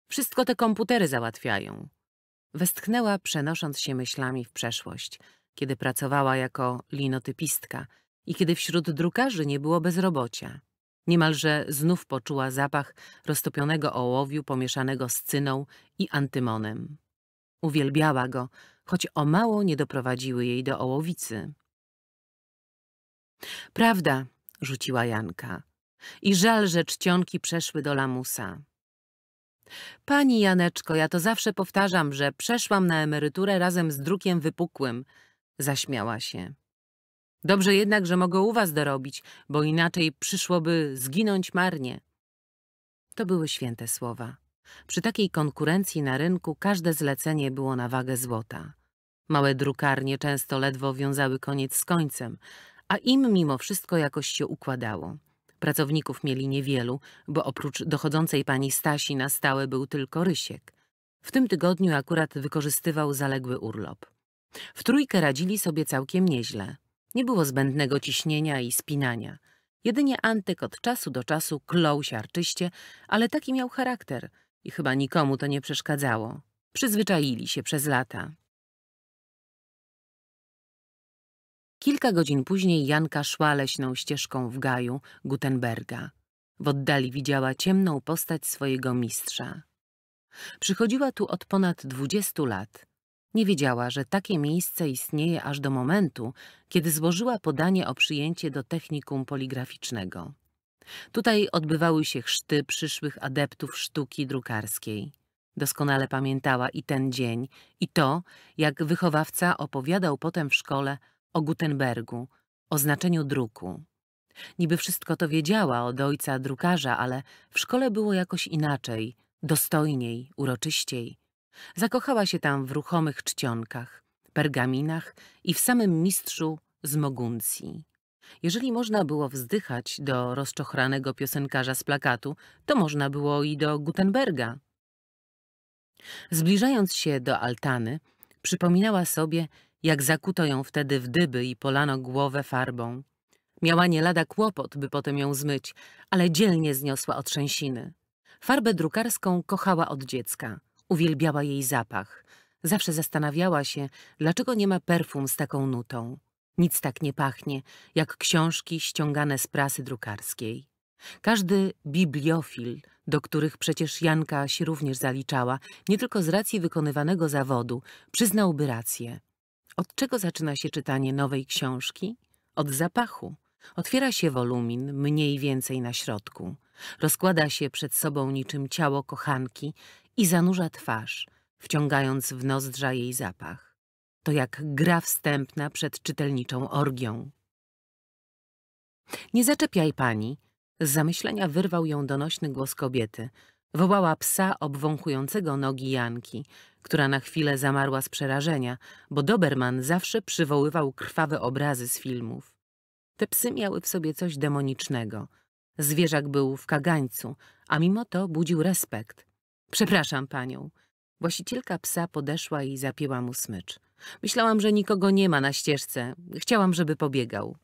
Wszystko te komputery załatwiają. Westchnęła, przenosząc się myślami w przeszłość, kiedy pracowała jako linotypistka i kiedy wśród drukarzy nie było bezrobocia. Niemalże znów poczuła zapach roztopionego ołowiu pomieszanego z cyną i antymonem. Uwielbiała go, choć o mało nie doprowadziły jej do ołowicy. Prawda, rzuciła Janka. I żal, że czcionki przeszły do lamusa. Pani Janeczko, ja to zawsze powtarzam, że przeszłam na emeryturę razem z drukiem wypukłym. Zaśmiała się. Dobrze jednak, że mogę u was dorobić, bo inaczej przyszłoby zginąć marnie. To były święte słowa. Przy takiej konkurencji na rynku każde zlecenie było na wagę złota. Małe drukarnie często ledwo wiązały koniec z końcem, a im mimo wszystko jakoś się układało. Pracowników mieli niewielu, bo oprócz dochodzącej pani Stasi na stałe był tylko Rysiek. W tym tygodniu akurat wykorzystywał zaległy urlop. W trójkę radzili sobie całkiem nieźle. Nie było zbędnego ciśnienia i spinania. Jedynie Antyk od czasu do czasu klął siarczyście, ale taki miał charakter i chyba nikomu to nie przeszkadzało. Przyzwyczaili się przez lata. Kilka godzin później Janka szła leśną ścieżką w gaju Gutenberga. W oddali widziała ciemną postać swojego mistrza. Przychodziła tu od ponad dwudziestu lat. Nie wiedziała, że takie miejsce istnieje aż do momentu, kiedy złożyła podanie o przyjęcie do technikum poligraficznego. Tutaj odbywały się chrzty przyszłych adeptów sztuki drukarskiej. Doskonale pamiętała i ten dzień, i to, jak wychowawca opowiadał potem w szkole o Gutenbergu, o znaczeniu druku. Niby wszystko to wiedziała od ojca drukarza, ale w szkole było jakoś inaczej, dostojniej, uroczyściej. Zakochała się tam w ruchomych czcionkach, pergaminach i w samym mistrzu z Moguncji. Jeżeli można było wzdychać do rozczochranego piosenkarza z plakatu, to można było i do Gutenberga. Zbliżając się do altany, przypominała sobie, jak zakuto ją wtedy w dyby i polano głowę farbą. Miała nie lada kłopot, by potem ją zmyć, ale dzielnie zniosła otrzęsiny. Farbę drukarską kochała od dziecka. Uwielbiała jej zapach. Zawsze zastanawiała się, dlaczego nie ma perfum z taką nutą. Nic tak nie pachnie, jak książki ściągane z prasy drukarskiej. Każdy bibliofil, do których przecież Janka się również zaliczała, nie tylko z racji wykonywanego zawodu, przyznałby rację. Od czego zaczyna się czytanie nowej książki? Od zapachu. Otwiera się wolumin, mniej więcej na środku. Rozkłada się przed sobą niczym ciało kochanki i zanurza twarz, wciągając w nozdrza jej zapach. To jak gra wstępna przed czytelniczą orgią. Nie zaczepiaj pani. Z zamyślenia wyrwał ją donośny głos kobiety – Wołała psa obwąchującego nogi Janki, która na chwilę zamarła z przerażenia, bo Doberman zawsze przywoływał krwawe obrazy z filmów. Te psy miały w sobie coś demonicznego. Zwierzak był w kagańcu, a mimo to budził respekt. Przepraszam panią. Właścicielka psa podeszła i zapięła mu smycz. Myślałam, że nikogo nie ma na ścieżce. Chciałam, żeby pobiegał.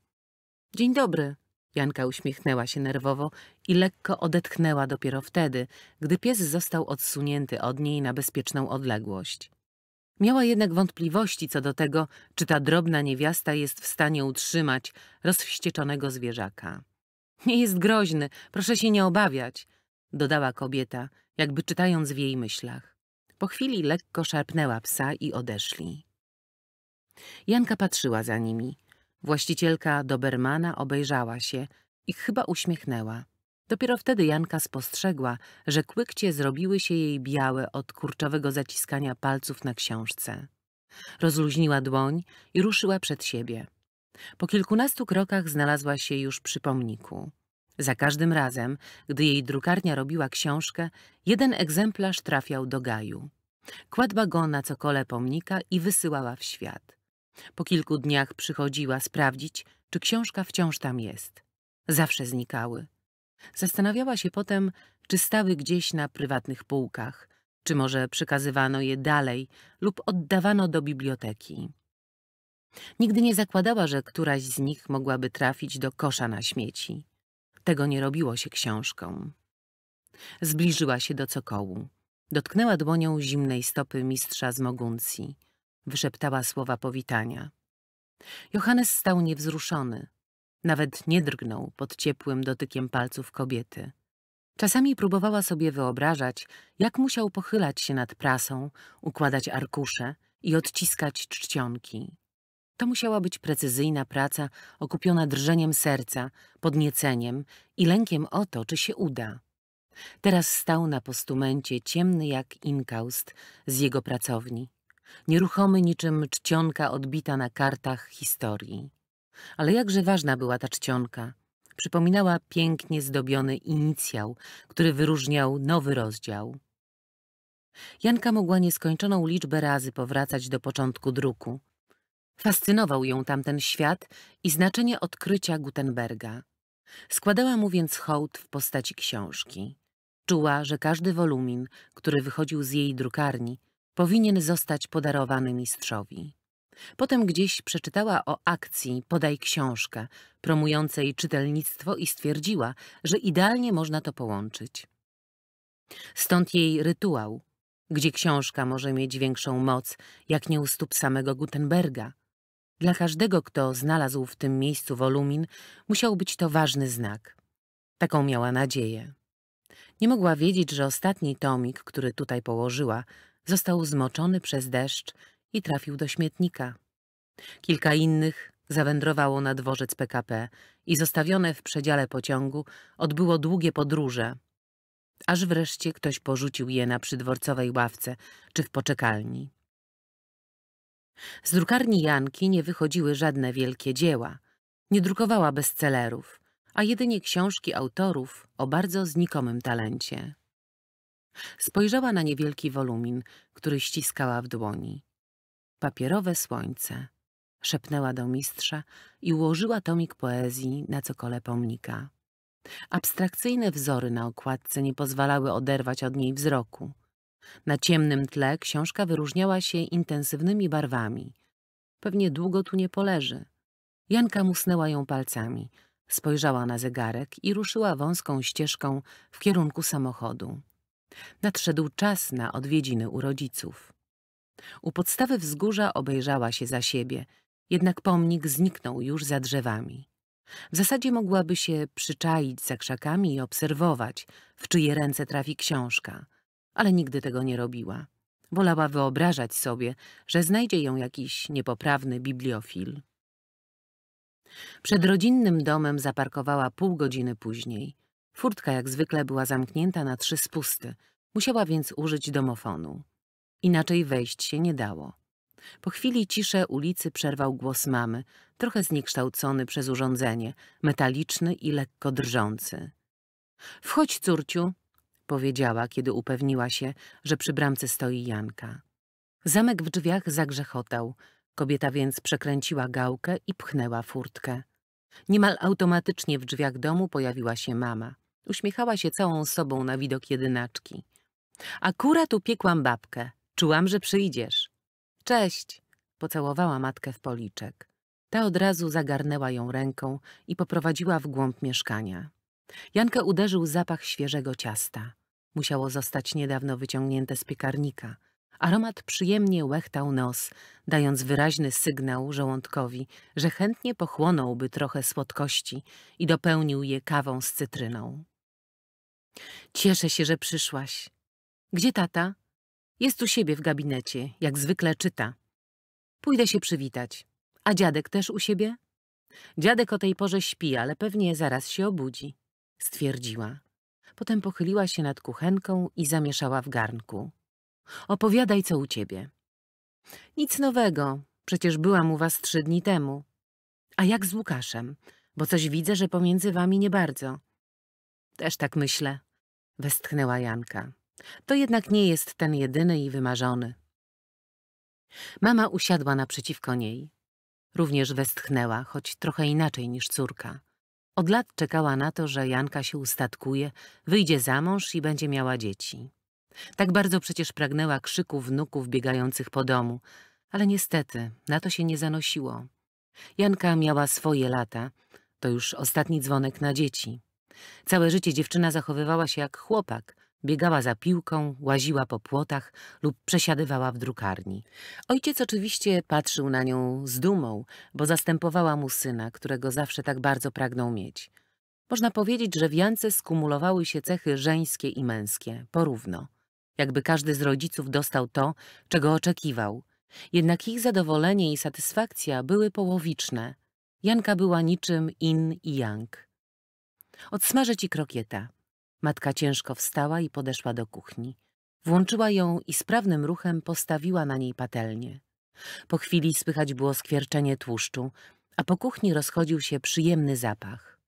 Dzień dobry, Janka uśmiechnęła się nerwowo i lekko odetchnęła dopiero wtedy, gdy pies został odsunięty od niej na bezpieczną odległość. Miała jednak wątpliwości co do tego, czy ta drobna niewiasta jest w stanie utrzymać rozwścieczonego zwierzaka. Nie jest groźny, proszę się nie obawiać, dodała kobieta, jakby czytając w jej myślach. Po chwili lekko szarpnęła psa i odeszli. Janka patrzyła za nimi. Właścicielka Dobermana obejrzała się i chyba uśmiechnęła. Dopiero wtedy Janka spostrzegła, że kłykcie zrobiły się jej białe od kurczowego zaciskania palców na książce. Rozluźniła dłoń i ruszyła przed siebie. Po kilkunastu krokach znalazła się już przy pomniku. Za każdym razem, gdy jej drukarnia robiła książkę, jeden egzemplarz trafiał do gaju. Kładła go na cokole pomnika i wysyłała w świat. Po kilku dniach przychodziła sprawdzić, czy książka wciąż tam jest. Zawsze znikały. Zastanawiała się potem, czy stały gdzieś na prywatnych półkach, czy może przekazywano je dalej lub oddawano do biblioteki. Nigdy nie zakładała, że któraś z nich mogłaby trafić do kosza na śmieci. Tego nie robiło się książką. Zbliżyła się do cokołu. Dotknęła dłonią zimnej stopy mistrza z Moguncji wyszeptała słowa powitania. Johannes stał niewzruszony. Nawet nie drgnął pod ciepłym dotykiem palców kobiety. Czasami próbowała sobie wyobrażać, jak musiał pochylać się nad prasą, układać arkusze i odciskać czcionki. To musiała być precyzyjna praca okupiona drżeniem serca, podnieceniem i lękiem o to, czy się uda. Teraz stał na postumencie ciemny jak inkaust z jego pracowni nieruchomy niczym czcionka odbita na kartach historii. Ale jakże ważna była ta czcionka. Przypominała pięknie zdobiony inicjał, który wyróżniał nowy rozdział. Janka mogła nieskończoną liczbę razy powracać do początku druku. Fascynował ją tamten świat i znaczenie odkrycia Gutenberga. Składała mu więc hołd w postaci książki. Czuła, że każdy wolumin, który wychodził z jej drukarni, powinien zostać podarowany mistrzowi. Potem gdzieś przeczytała o akcji Podaj książkę, promującej czytelnictwo i stwierdziła, że idealnie można to połączyć. Stąd jej rytuał, gdzie książka może mieć większą moc, jak nie u stóp samego Gutenberga. Dla każdego, kto znalazł w tym miejscu wolumin, musiał być to ważny znak. Taką miała nadzieję. Nie mogła wiedzieć, że ostatni tomik, który tutaj położyła, został zmoczony przez deszcz i trafił do śmietnika. Kilka innych zawędrowało na dworzec PKP i zostawione w przedziale pociągu odbyło długie podróże, aż wreszcie ktoś porzucił je na przydworcowej ławce czy w poczekalni. Z drukarni Janki nie wychodziły żadne wielkie dzieła, nie drukowała bestsellerów, a jedynie książki autorów o bardzo znikomym talencie. Spojrzała na niewielki wolumin, który ściskała w dłoni. Papierowe słońce, szepnęła do mistrza i ułożyła tomik poezji na cokole pomnika. Abstrakcyjne wzory na okładce nie pozwalały oderwać od niej wzroku. Na ciemnym tle książka wyróżniała się intensywnymi barwami. Pewnie długo tu nie poleży. Janka musnęła ją palcami, spojrzała na zegarek i ruszyła wąską ścieżką w kierunku samochodu. Nadszedł czas na odwiedziny u rodziców. U podstawy wzgórza obejrzała się za siebie, jednak pomnik zniknął już za drzewami. W zasadzie mogłaby się przyczaić za krzakami i obserwować, w czyje ręce trafi książka, ale nigdy tego nie robiła. Wolała wyobrażać sobie, że znajdzie ją jakiś niepoprawny bibliofil. Przed rodzinnym domem zaparkowała pół godziny później. Furtka jak zwykle była zamknięta na trzy spusty, musiała więc użyć domofonu. Inaczej wejść się nie dało. Po chwili ciszę ulicy przerwał głos mamy, trochę zniekształcony przez urządzenie, metaliczny i lekko drżący. – Wchodź, córciu! – powiedziała, kiedy upewniła się, że przy bramce stoi Janka. Zamek w drzwiach zagrzechotał, kobieta więc przekręciła gałkę i pchnęła furtkę. Niemal automatycznie w drzwiach domu pojawiła się mama. Uśmiechała się całą sobą na widok jedynaczki. Akurat upiekłam babkę. Czułam, że przyjdziesz. Cześć. Pocałowała matkę w policzek. Ta od razu zagarnęła ją ręką i poprowadziła w głąb mieszkania. Jankę uderzył zapach świeżego ciasta. Musiało zostać niedawno wyciągnięte z piekarnika. Aromat przyjemnie łechtał nos, dając wyraźny sygnał żołądkowi, że chętnie pochłonąłby trochę słodkości i dopełnił je kawą z cytryną. Cieszę się, że przyszłaś. Gdzie tata? Jest u siebie w gabinecie, jak zwykle czyta. Pójdę się przywitać. A dziadek też u siebie? Dziadek o tej porze śpi, ale pewnie zaraz się obudzi, stwierdziła. Potem pochyliła się nad kuchenką i zamieszała w garnku. Opowiadaj, co u ciebie. Nic nowego, przecież byłam u was trzy dni temu. A jak z Łukaszem? Bo coś widzę, że pomiędzy wami nie bardzo. Też tak myślę, westchnęła Janka. To jednak nie jest ten jedyny i wymarzony. Mama usiadła naprzeciwko niej. Również westchnęła, choć trochę inaczej niż córka. Od lat czekała na to, że Janka się ustatkuje, wyjdzie za mąż i będzie miała dzieci. Tak bardzo przecież pragnęła krzyku wnuków biegających po domu, ale niestety na to się nie zanosiło. Janka miała swoje lata, to już ostatni dzwonek na dzieci. Całe życie dziewczyna zachowywała się jak chłopak. Biegała za piłką, łaziła po płotach lub przesiadywała w drukarni. Ojciec oczywiście patrzył na nią z dumą, bo zastępowała mu syna, którego zawsze tak bardzo pragnął mieć. Można powiedzieć, że w Jance skumulowały się cechy żeńskie i męskie, porówno. Jakby każdy z rodziców dostał to, czego oczekiwał. Jednak ich zadowolenie i satysfakcja były połowiczne. Janka była niczym in i yang. Odsmażę ci krokieta. Matka ciężko wstała i podeszła do kuchni. Włączyła ją i sprawnym ruchem postawiła na niej patelnię. Po chwili słychać było skwierczenie tłuszczu, a po kuchni rozchodził się przyjemny zapach.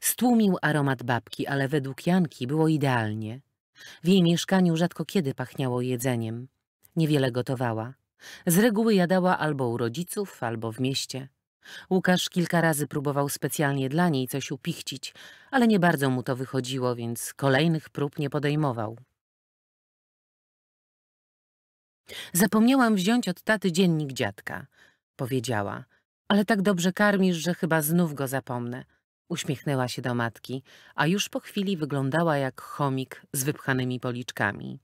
Stłumił aromat babki, ale według Janki było idealnie. W jej mieszkaniu rzadko kiedy pachniało jedzeniem. Niewiele gotowała. Z reguły jadała albo u rodziców, albo w mieście. Łukasz kilka razy próbował specjalnie dla niej coś upichcić, ale nie bardzo mu to wychodziło, więc kolejnych prób nie podejmował. Zapomniałam wziąć od taty dziennik dziadka, powiedziała, ale tak dobrze karmisz, że chyba znów go zapomnę. Uśmiechnęła się do matki, a już po chwili wyglądała jak chomik z wypchanymi policzkami.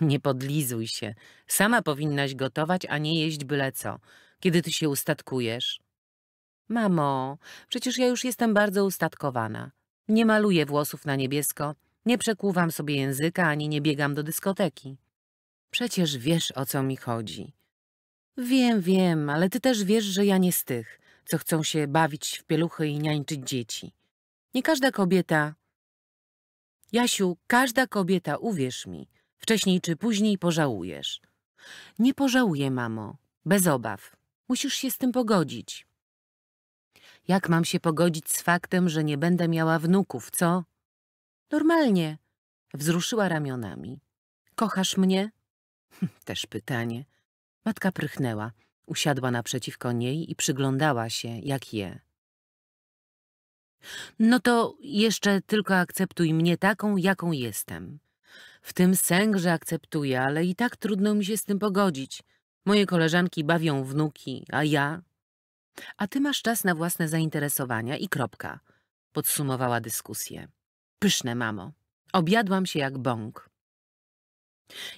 Nie podlizuj się. Sama powinnaś gotować, a nie jeść byle co, kiedy ty się ustatkujesz. Mamo, przecież ja już jestem bardzo ustatkowana. Nie maluję włosów na niebiesko, nie przekłuwam sobie języka ani nie biegam do dyskoteki. Przecież wiesz, o co mi chodzi. Wiem, wiem, ale ty też wiesz, że ja nie z tych, co chcą się bawić w pieluchy i niańczyć dzieci. Nie każda kobieta... Jasiu, każda kobieta, uwierz mi, wcześniej czy później pożałujesz. Nie pożałuję, mamo. Bez obaw. Musisz się z tym pogodzić. Jak mam się pogodzić z faktem, że nie będę miała wnuków, co? Normalnie. Wzruszyła ramionami. Kochasz mnie? *laughs* Też pytanie. Matka prychnęła. Usiadła naprzeciwko niej i przyglądała się, jak je. No to jeszcze tylko akceptuj mnie taką, jaką jestem. W tym sęk, akceptuję, ale i tak trudno mi się z tym pogodzić. Moje koleżanki bawią wnuki, a ja a ty masz czas na własne zainteresowania i kropka. Podsumowała dyskusję. Pyszne, mamo. Obiadłam się jak bąk.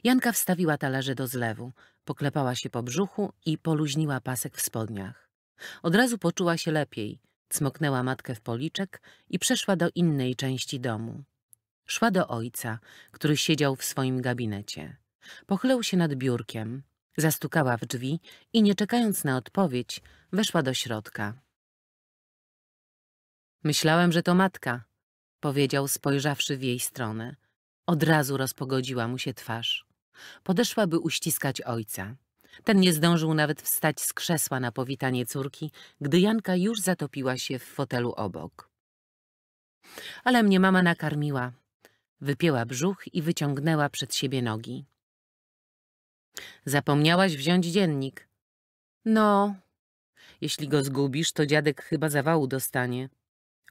Janka wstawiła talerze do zlewu, poklepała się po brzuchu i poluźniła pasek w spodniach. Od razu poczuła się lepiej, cmoknęła matkę w policzek i przeszła do innej części domu. Szła do ojca, który siedział w swoim gabinecie. Pochylał się nad biurkiem, zastukała w drzwi i nie czekając na odpowiedź, Weszła do środka. Myślałem, że to matka, powiedział, spojrzawszy w jej stronę. Od razu rozpogodziła mu się twarz. Podeszła, by uściskać ojca. Ten nie zdążył nawet wstać z krzesła na powitanie córki, gdy Janka już zatopiła się w fotelu obok. Ale mnie mama nakarmiła. Wypięła brzuch i wyciągnęła przed siebie nogi. Zapomniałaś wziąć dziennik. No, jeśli go zgubisz, to dziadek chyba zawału dostanie.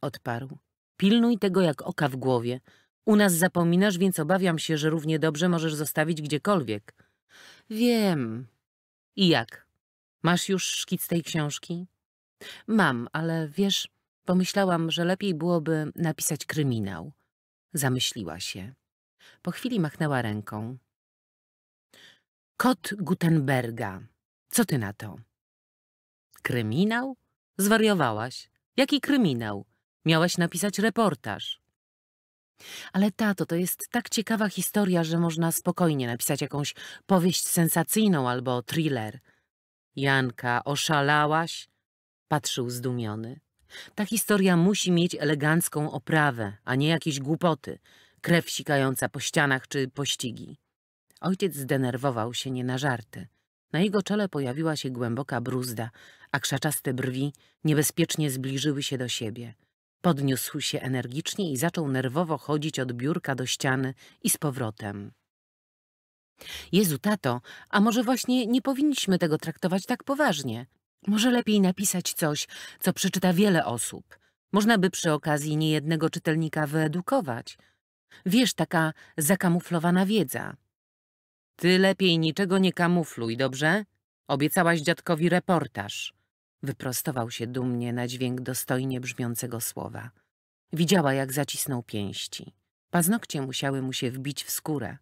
Odparł. Pilnuj tego jak oka w głowie. U nas zapominasz, więc obawiam się, że równie dobrze możesz zostawić gdziekolwiek. Wiem. I jak? Masz już szkic tej książki? Mam, ale wiesz, pomyślałam, że lepiej byłoby napisać kryminał. Zamyśliła się. Po chwili machnęła ręką. Kot Gutenberga. Co ty na to? Kryminał? Zwariowałaś. Jaki kryminał? Miałaś napisać reportaż. Ale tato, to jest tak ciekawa historia, że można spokojnie napisać jakąś powieść sensacyjną albo thriller. Janka, oszalałaś? Patrzył zdumiony. Ta historia musi mieć elegancką oprawę, a nie jakieś głupoty, krew sikająca po ścianach czy pościgi. Ojciec zdenerwował się nie na żarty. Na jego czele pojawiła się głęboka bruzda, a krzaczaste brwi niebezpiecznie zbliżyły się do siebie. Podniósł się energicznie i zaczął nerwowo chodzić od biurka do ściany i z powrotem. Jezu, tato, a może właśnie nie powinniśmy tego traktować tak poważnie? Może lepiej napisać coś, co przeczyta wiele osób. Można by przy okazji niejednego czytelnika wyedukować. Wiesz, taka zakamuflowana wiedza. Ty lepiej niczego nie kamufluj, dobrze? Obiecałaś dziadkowi reportaż. Wyprostował się dumnie na dźwięk dostojnie brzmiącego słowa. Widziała, jak zacisnął pięści. Paznokcie musiały mu się wbić w skórę.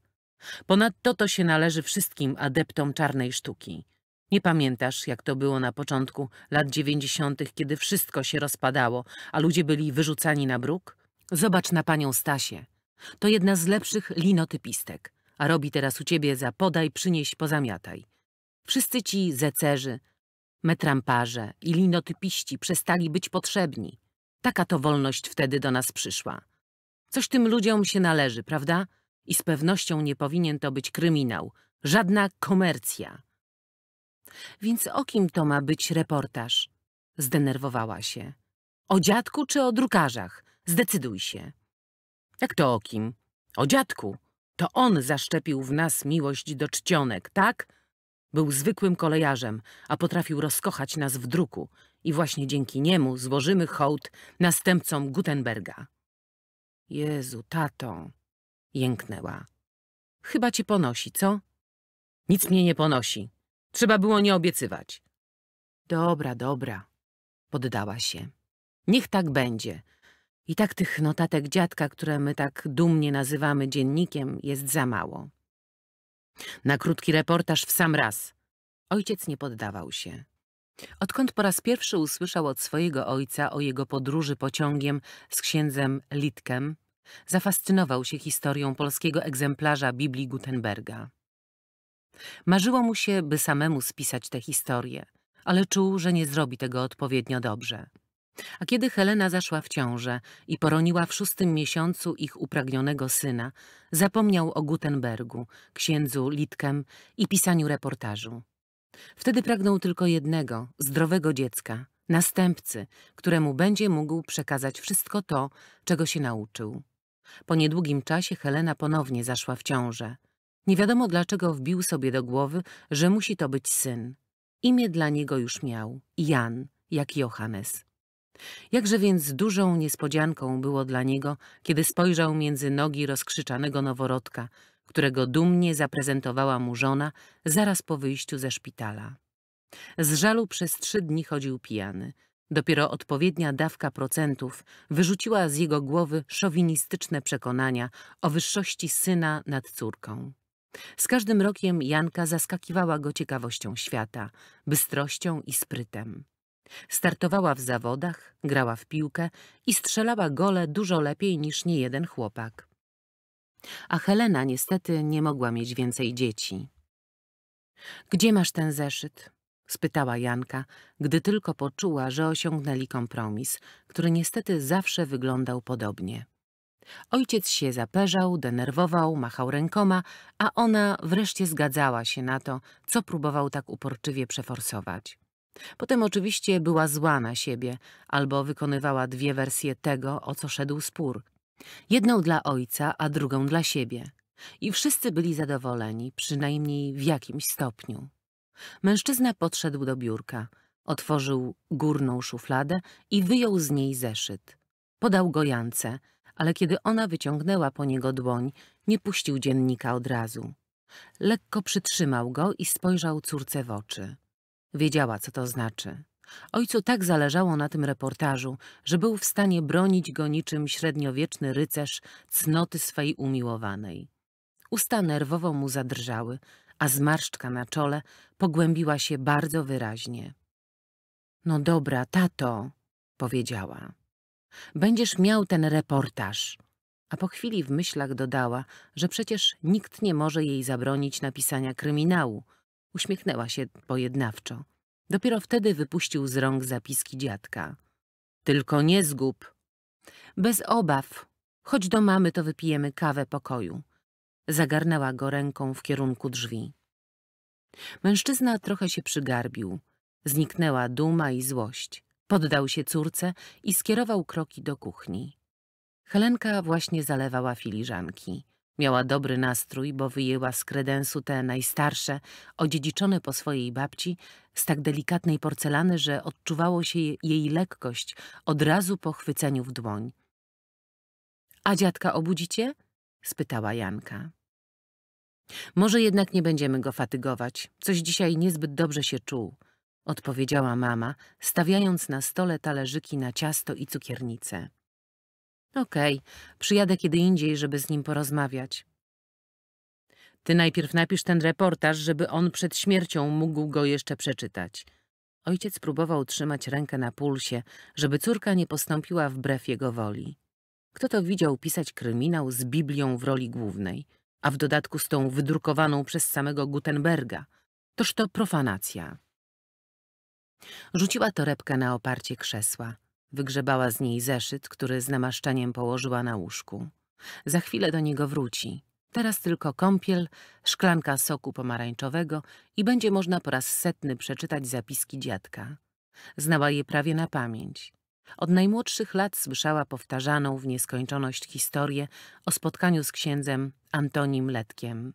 Ponadto to się należy wszystkim adeptom czarnej sztuki. Nie pamiętasz, jak to było na początku lat dziewięćdziesiątych, kiedy wszystko się rozpadało, a ludzie byli wyrzucani na bruk? Zobacz na panią Stasię. To jedna z lepszych linotypistek a robi teraz u ciebie za podaj, przynieś, pozamiataj. Wszyscy ci zecerzy, metramparze i linotypiści przestali być potrzebni. Taka to wolność wtedy do nas przyszła. Coś tym ludziom się należy, prawda? I z pewnością nie powinien to być kryminał, żadna komercja. Więc o kim to ma być reportaż? Zdenerwowała się. O dziadku czy o drukarzach? Zdecyduj się. Jak to o kim? O dziadku, to on zaszczepił w nas miłość do czcionek, tak? Był zwykłym kolejarzem, a potrafił rozkochać nas w druku i właśnie dzięki niemu złożymy hołd następcom Gutenberga. Jezu, tato, jęknęła. Chyba cię ponosi, co? Nic mnie nie ponosi. Trzeba było nie obiecywać. Dobra, dobra, poddała się. Niech tak będzie. I tak tych notatek dziadka, które my tak dumnie nazywamy dziennikiem, jest za mało. Na krótki reportaż w sam raz. Ojciec nie poddawał się. Odkąd po raz pierwszy usłyszał od swojego ojca o jego podróży pociągiem z księdzem Litkiem, zafascynował się historią polskiego egzemplarza Biblii Gutenberga. Marzyło mu się, by samemu spisać tę historię, ale czuł, że nie zrobi tego odpowiednio dobrze. A kiedy Helena zaszła w ciążę i poroniła w szóstym miesiącu ich upragnionego syna, zapomniał o Gutenbergu, księdzu Litkem i pisaniu reportażu. Wtedy pragnął tylko jednego, zdrowego dziecka, następcy, któremu będzie mógł przekazać wszystko to, czego się nauczył. Po niedługim czasie Helena ponownie zaszła w ciążę. Nie wiadomo dlaczego wbił sobie do głowy, że musi to być syn. Imię dla niego już miał – Jan, jak Johannes. Jakże więc dużą niespodzianką było dla niego, kiedy spojrzał między nogi rozkrzyczanego noworodka, którego dumnie zaprezentowała mu żona zaraz po wyjściu ze szpitala. Z żalu przez trzy dni chodził pijany. Dopiero odpowiednia dawka procentów wyrzuciła z jego głowy szowinistyczne przekonania o wyższości syna nad córką. Z każdym rokiem Janka zaskakiwała go ciekawością świata, bystrością i sprytem. Startowała w zawodach, grała w piłkę i strzelała gole dużo lepiej niż niejeden chłopak. A Helena niestety nie mogła mieć więcej dzieci. Gdzie masz ten zeszyt? spytała Janka, gdy tylko poczuła, że osiągnęli kompromis, który niestety zawsze wyglądał podobnie. Ojciec się zaperzał, denerwował, machał rękoma, a ona wreszcie zgadzała się na to, co próbował tak uporczywie przeforsować. Potem oczywiście była zła na siebie albo wykonywała dwie wersje tego, o co szedł spór. Jedną dla ojca, a drugą dla siebie. I wszyscy byli zadowoleni, przynajmniej w jakimś stopniu. Mężczyzna podszedł do biurka, otworzył górną szufladę i wyjął z niej zeszyt. Podał go Jance, ale kiedy ona wyciągnęła po niego dłoń, nie puścił dziennika od razu. Lekko przytrzymał go i spojrzał córce w oczy. Wiedziała, co to znaczy. Ojcu tak zależało na tym reportażu, że był w stanie bronić go niczym średniowieczny rycerz cnoty swej umiłowanej. Usta nerwowo mu zadrżały, a zmarszczka na czole pogłębiła się bardzo wyraźnie. No dobra, tato, powiedziała. Będziesz miał ten reportaż. A po chwili w myślach dodała, że przecież nikt nie może jej zabronić napisania kryminału, Uśmiechnęła się pojednawczo. Dopiero wtedy wypuścił z rąk zapiski dziadka. Tylko nie zgub. Bez obaw. Chodź do mamy, to wypijemy kawę pokoju. Zagarnęła go ręką w kierunku drzwi. Mężczyzna trochę się przygarbił. Zniknęła duma i złość. Poddał się córce i skierował kroki do kuchni. Helenka właśnie zalewała filiżanki. Miała dobry nastrój, bo wyjęła z kredensu te najstarsze, odziedziczone po swojej babci, z tak delikatnej porcelany, że odczuwało się jej lekkość od razu po chwyceniu w dłoń. – A dziadka obudzicie? – spytała Janka. – Może jednak nie będziemy go fatygować. Coś dzisiaj niezbyt dobrze się czuł – odpowiedziała mama, stawiając na stole talerzyki na ciasto i cukiernicę. Okej, przyjadę kiedy indziej, żeby z nim porozmawiać. Ty najpierw napisz ten reportaż, żeby on przed śmiercią mógł go jeszcze przeczytać. Ojciec próbował trzymać rękę na pulsie, żeby córka nie postąpiła wbrew jego woli. Kto to widział pisać kryminał z Biblią w roli głównej, a w dodatku z tą wydrukowaną przez samego Gutenberga? Toż to profanacja. Rzuciła torebkę na oparcie krzesła. Wygrzebała z niej zeszyt, który z namaszczeniem położyła na łóżku. Za chwilę do niego wróci. Teraz tylko kąpiel, szklanka soku pomarańczowego i będzie można po raz setny przeczytać zapiski dziadka. Znała je prawie na pamięć. Od najmłodszych lat słyszała powtarzaną w nieskończoność historię o spotkaniu z księdzem Antonim Letkiem.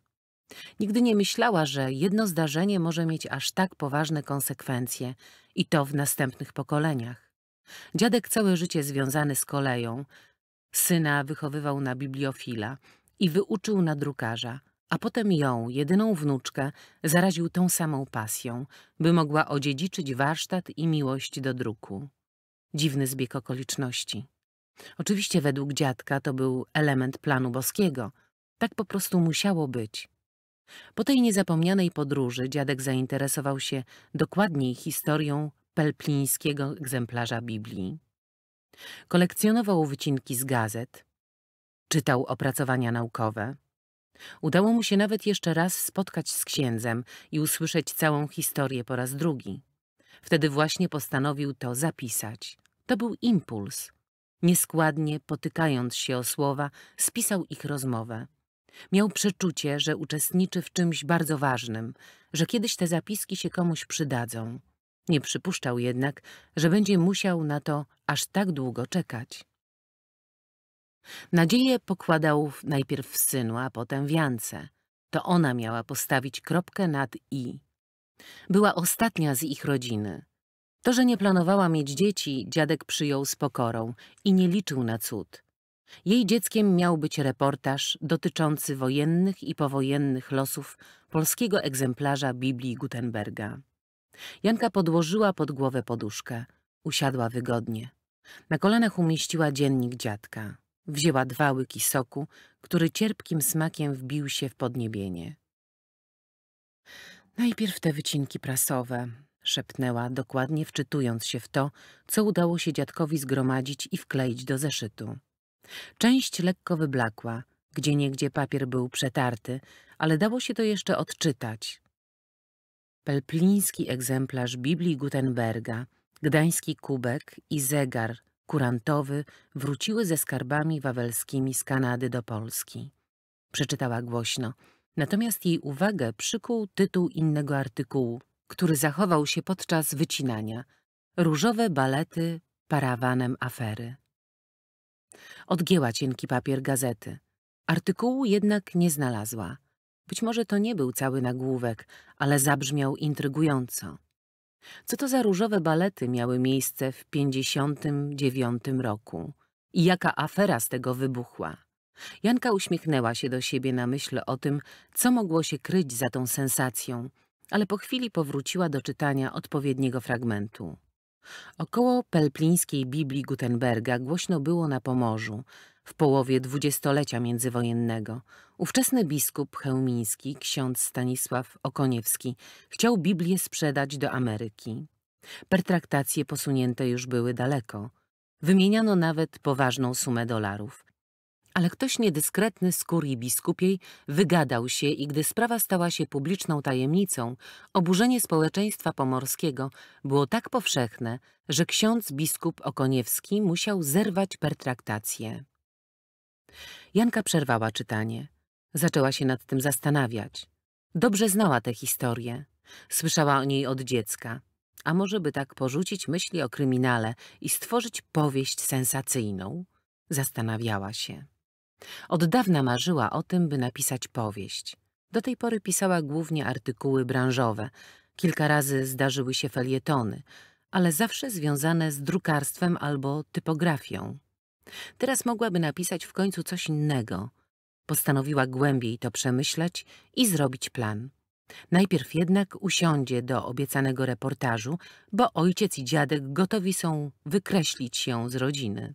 Nigdy nie myślała, że jedno zdarzenie może mieć aż tak poważne konsekwencje i to w następnych pokoleniach. Dziadek całe życie związany z koleją. Syna wychowywał na bibliofila i wyuczył na drukarza, a potem ją, jedyną wnuczkę, zaraził tą samą pasją, by mogła odziedziczyć warsztat i miłość do druku. Dziwny zbieg okoliczności. Oczywiście według dziadka to był element planu boskiego. Tak po prostu musiało być. Po tej niezapomnianej podróży dziadek zainteresował się dokładniej historią pelplińskiego egzemplarza Biblii. Kolekcjonował wycinki z gazet, czytał opracowania naukowe. Udało mu się nawet jeszcze raz spotkać z księdzem i usłyszeć całą historię po raz drugi. Wtedy właśnie postanowił to zapisać. To był impuls. Nieskładnie, potykając się o słowa, spisał ich rozmowę. Miał przeczucie, że uczestniczy w czymś bardzo ważnym, że kiedyś te zapiski się komuś przydadzą. Nie przypuszczał jednak, że będzie musiał na to aż tak długo czekać. Nadzieję pokładał najpierw w synu, a potem w Jance. To ona miała postawić kropkę nad i. Była ostatnia z ich rodziny. To, że nie planowała mieć dzieci, dziadek przyjął z pokorą i nie liczył na cud. Jej dzieckiem miał być reportaż dotyczący wojennych i powojennych losów polskiego egzemplarza Biblii Gutenberga. Janka podłożyła pod głowę poduszkę. Usiadła wygodnie. Na kolanach umieściła dziennik dziadka. Wzięła dwa łyki soku, który cierpkim smakiem wbił się w podniebienie. Najpierw te wycinki prasowe, szepnęła, dokładnie wczytując się w to, co udało się dziadkowi zgromadzić i wkleić do zeszytu. Część lekko wyblakła, gdzie niegdzie papier był przetarty, ale dało się to jeszcze odczytać, pelpliński egzemplarz Biblii Gutenberga, gdański kubek i zegar kurantowy wróciły ze skarbami wawelskimi z Kanady do Polski. Przeczytała głośno, natomiast jej uwagę przykuł tytuł innego artykułu, który zachował się podczas wycinania. Różowe balety parawanem afery. Odgięła cienki papier gazety. Artykułu jednak nie znalazła. Być może to nie był cały nagłówek, ale zabrzmiał intrygująco. Co to za różowe balety miały miejsce w 59 roku? I jaka afera z tego wybuchła? Janka uśmiechnęła się do siebie na myśl o tym, co mogło się kryć za tą sensacją, ale po chwili powróciła do czytania odpowiedniego fragmentu. Około pelplińskiej Biblii Gutenberga głośno było na Pomorzu, w połowie dwudziestolecia międzywojennego ówczesny biskup chełmiński, ksiądz Stanisław Okoniewski, chciał Biblię sprzedać do Ameryki. Pertraktacje posunięte już były daleko. Wymieniano nawet poważną sumę dolarów. Ale ktoś niedyskretny z kurii biskupiej wygadał się i gdy sprawa stała się publiczną tajemnicą, oburzenie społeczeństwa pomorskiego było tak powszechne, że ksiądz biskup Okoniewski musiał zerwać pertraktację. Janka przerwała czytanie. Zaczęła się nad tym zastanawiać. Dobrze znała tę historię. Słyszała o niej od dziecka. A może by tak porzucić myśli o kryminale i stworzyć powieść sensacyjną? Zastanawiała się. Od dawna marzyła o tym, by napisać powieść. Do tej pory pisała głównie artykuły branżowe. Kilka razy zdarzyły się felietony, ale zawsze związane z drukarstwem albo typografią. Teraz mogłaby napisać w końcu coś innego. Postanowiła głębiej to przemyśleć i zrobić plan. Najpierw jednak usiądzie do obiecanego reportażu, bo ojciec i dziadek gotowi są wykreślić się z rodziny.